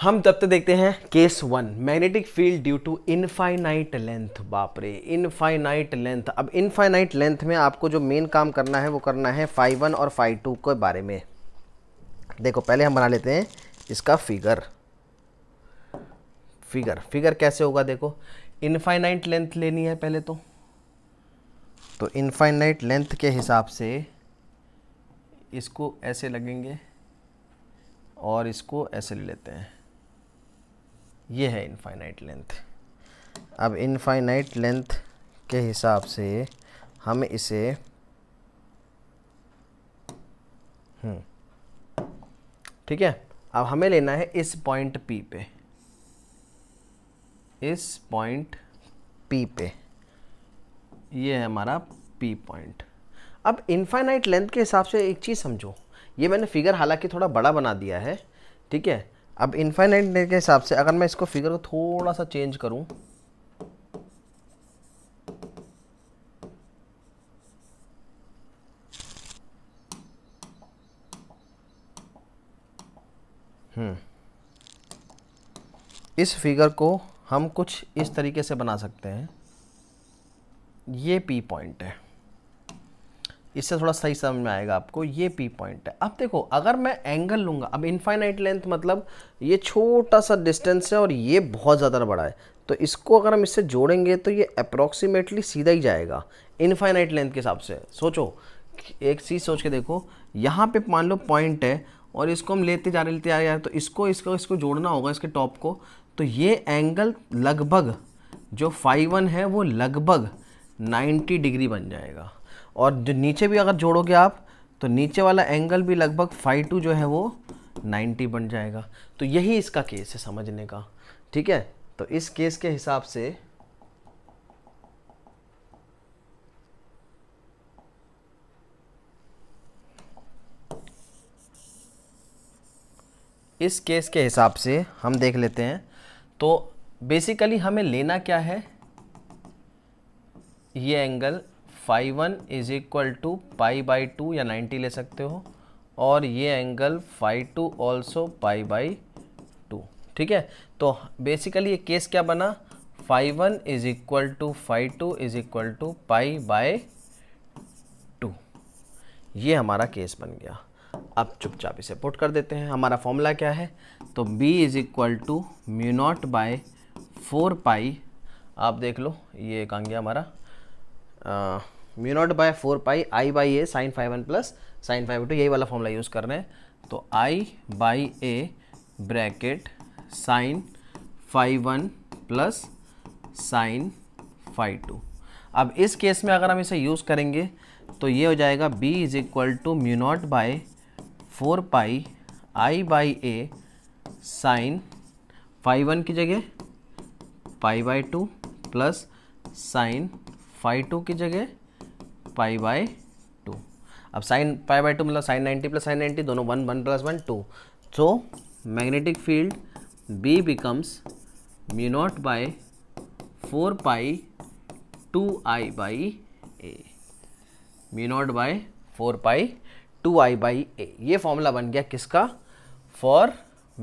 हम तब तक देखते हैं case one magnetic field due to infinite length बापरे इनफाइनाइट लेंथ अब इनफाइनाइट लेंथ में आपको जो मेन काम करना है वो करना है फाइव वन और फाइव टू के बारे में देखो पहले हम बना लेते हैं इसका फिगर फिगर फिगर कैसे होगा देखो इनफाइनाइट लेंथ लेनी है पहले तो तो इनफाइनाइट लेंथ के हिसाब से इसको ऐसे लगेंगे और इसको ऐसे ले लेते हैं ये है इनफाइनाइट लेंथ अब इनफाइनाइट लेंथ के हिसाब से हम इसे हम्म, ठीक है अब हमें लेना है इस पॉइंट पी पे इस पॉइंट पी पे ये है हमारा पी पॉइंट अब इन्फाइनाइट लेंथ के हिसाब से एक चीज़ समझो ये मैंने फिगर हालांकि थोड़ा बड़ा बना दिया है ठीक है अब इन्फाइनाइट लेंथ के हिसाब से अगर मैं इसको फिगर को थोड़ा सा चेंज करूँ इस फिगर को हम कुछ इस तरीके से बना सकते हैं ये पी पॉइंट है इससे थोड़ा सही समझ में आएगा आपको ये पी पॉइंट है अब देखो अगर मैं एंगल लूँगा अब इन्फाइनाइट लेंथ मतलब ये छोटा सा डिस्टेंस है और ये बहुत ज़्यादा बड़ा है तो इसको अगर हम इससे जोड़ेंगे तो ये अप्रोक्सीमेटली सीधा ही जाएगा इनफाइनाइट लेंथ के हिसाब से सोचो एक चीज़ सोच के देखो यहाँ पे मान लो पॉइंट है और इसको हम लेते जा रहे लेते जा रहे हैं तो इसको इसको इसको जोड़ना होगा इसके टॉप को तो ये एंगल लगभग जो फाइव वन है वो लगभग 90 डिग्री बन जाएगा और जो नीचे भी अगर जोड़ोगे आप तो नीचे वाला एंगल भी लगभग फाइव टू जो है वो 90 बन जाएगा तो यही इसका केस है समझने का ठीक है तो इस केस के हिसाब से इस केस के हिसाब से हम देख लेते हैं तो बेसिकली हमें लेना क्या है ये angle five one is equal to pi by two या 90 ले सकते हो और ये angle five two also pi by two ठीक है तो बेसिकली ये केस क्या बना five one is equal to five two is equal to pi by two ये हमारा केस बन गया अब चुपचाप इसे पुट कर देते हैं हमारा फॉर्मूला क्या है तो B is equal to mu naught by four pi आप देख लो ये एक आ गया हमारा mu naught by four pi I by A sine five one plus sine five two यही वाला फॉर्मूला यूज़ कर रहे हैं तो I by A bracket sine five one plus sine five two अब इस केस में अगर हम इसे यूज़ करेंगे तो ये हो जाएगा b is equal to mu naught by four pi I by A sine five one की जगह pi by two plus sine five two की जगह पाई बाई टू अब साइन पाई बाई टू मतलब sine ninety plus sine ninety दोनों one one plus one two so magnetic field B becomes mu naught by four pi two I by A mu naught by four pi two I by A ये फॉर्मूला बन गया किसका for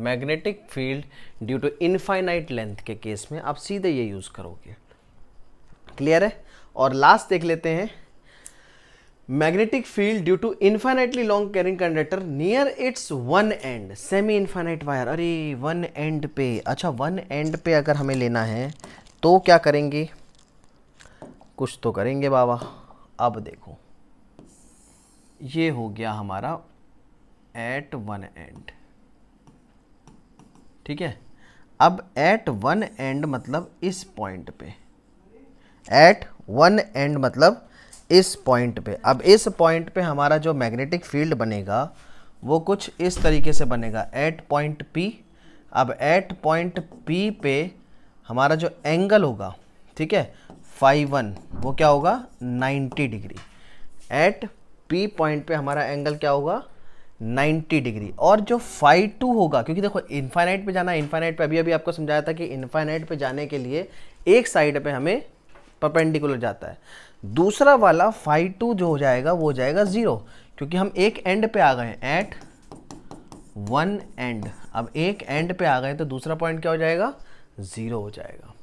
magnetic field due to infinite length के केस में आप सीधे ये यूज़ करोगे क्लियर है और लास्ट देख लेते हैं magnetic field due to infinitely long carrying conductor near its one end semi infinite wire अरे वन एंड पे अच्छा वन एंड पे अगर हमें लेना है तो क्या करेंगे कुछ तो करेंगे बाबा अब देखो ये हो गया हमारा एट वन एंड ठीक है अब एट वन एंड मतलब इस पॉइंट पे एट वन एंड मतलब इस पॉइंट पे अब इस पॉइंट पे हमारा जो मैग्नेटिक फील्ड बनेगा वो कुछ इस तरीके से बनेगा एट पॉइंट पी अब एट पॉइंट पी पे हमारा जो एंगल होगा ठीक है फाइव वन वो क्या होगा ninety degree at P point पे हमारा एंगल क्या होगा 90 डिग्री और जो फाइव टू होगा क्योंकि देखो इन्फाइनाइट पे जाना इन्फाइनाइट पे अभी अभी आपको समझाया था कि इन्फाइनाइट पे जाने के लिए एक साइड पे हमें परपेंडिकुलर जाता है दूसरा वाला फाइव टू जो हो जाएगा वो हो जाएगा ज़ीरो क्योंकि हम एक एंड पे आ गए एट वन एंड अब एक एंड पे आ गए तो दूसरा पॉइंट क्या हो जाएगा ज़ीरो हो जाएगा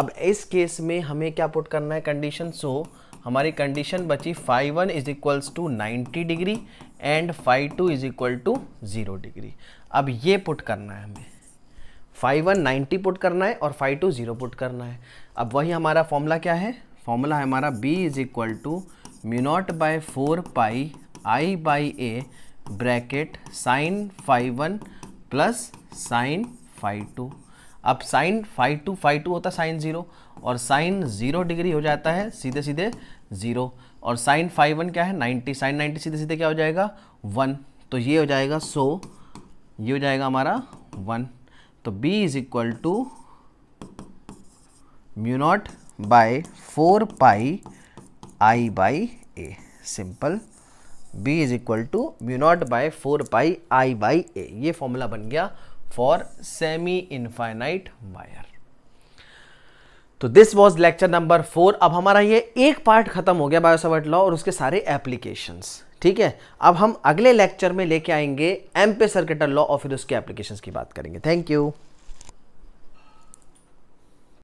अब इस केस में हमें क्या पुट करना है कंडीशन सो so, हमारी कंडीशन बची five one is equals to ninety degree and five two is equal to zero degree अब ये पुट करना है हमें फाइव वन नाइन्टी पुट करना है और फाइव टू ज़ीरो पुट करना है अब वही हमारा फॉर्मूला क्या है फॉर्मूला है हमारा B is equal to mu naught by four pi I by A bracket sine five one plus sine five two अब sine five two five two होता साइन ज़ीरो और साइन जीरो डिग्री हो जाता है सीधे सीधे ज़ीरो और साइन फाइव वन क्या है नाइन्टी साइन नाइन्टी सीधे सीधे क्या हो जाएगा वन तो ये हो जाएगा सो ये हो जाएगा हमारा वन तो B is equal to mu naught by four pi I by A simple B is equal to mu naught by four pi I by A ये फॉर्मूला बन गया फॉर सेमी इन्फाइनाइट वायर तो this was lecture number four अब हमारा ये एक पार्ट खत्म हो गया बायोसवर्ट लॉ और उसके सारे एप्लीकेशन ठीक है अब हम अगले लेक्चर में लेके आएंगे एम्पे सर्किटर लॉ और फिर उसके एप्लीकेशन की बात करेंगे थैंक यू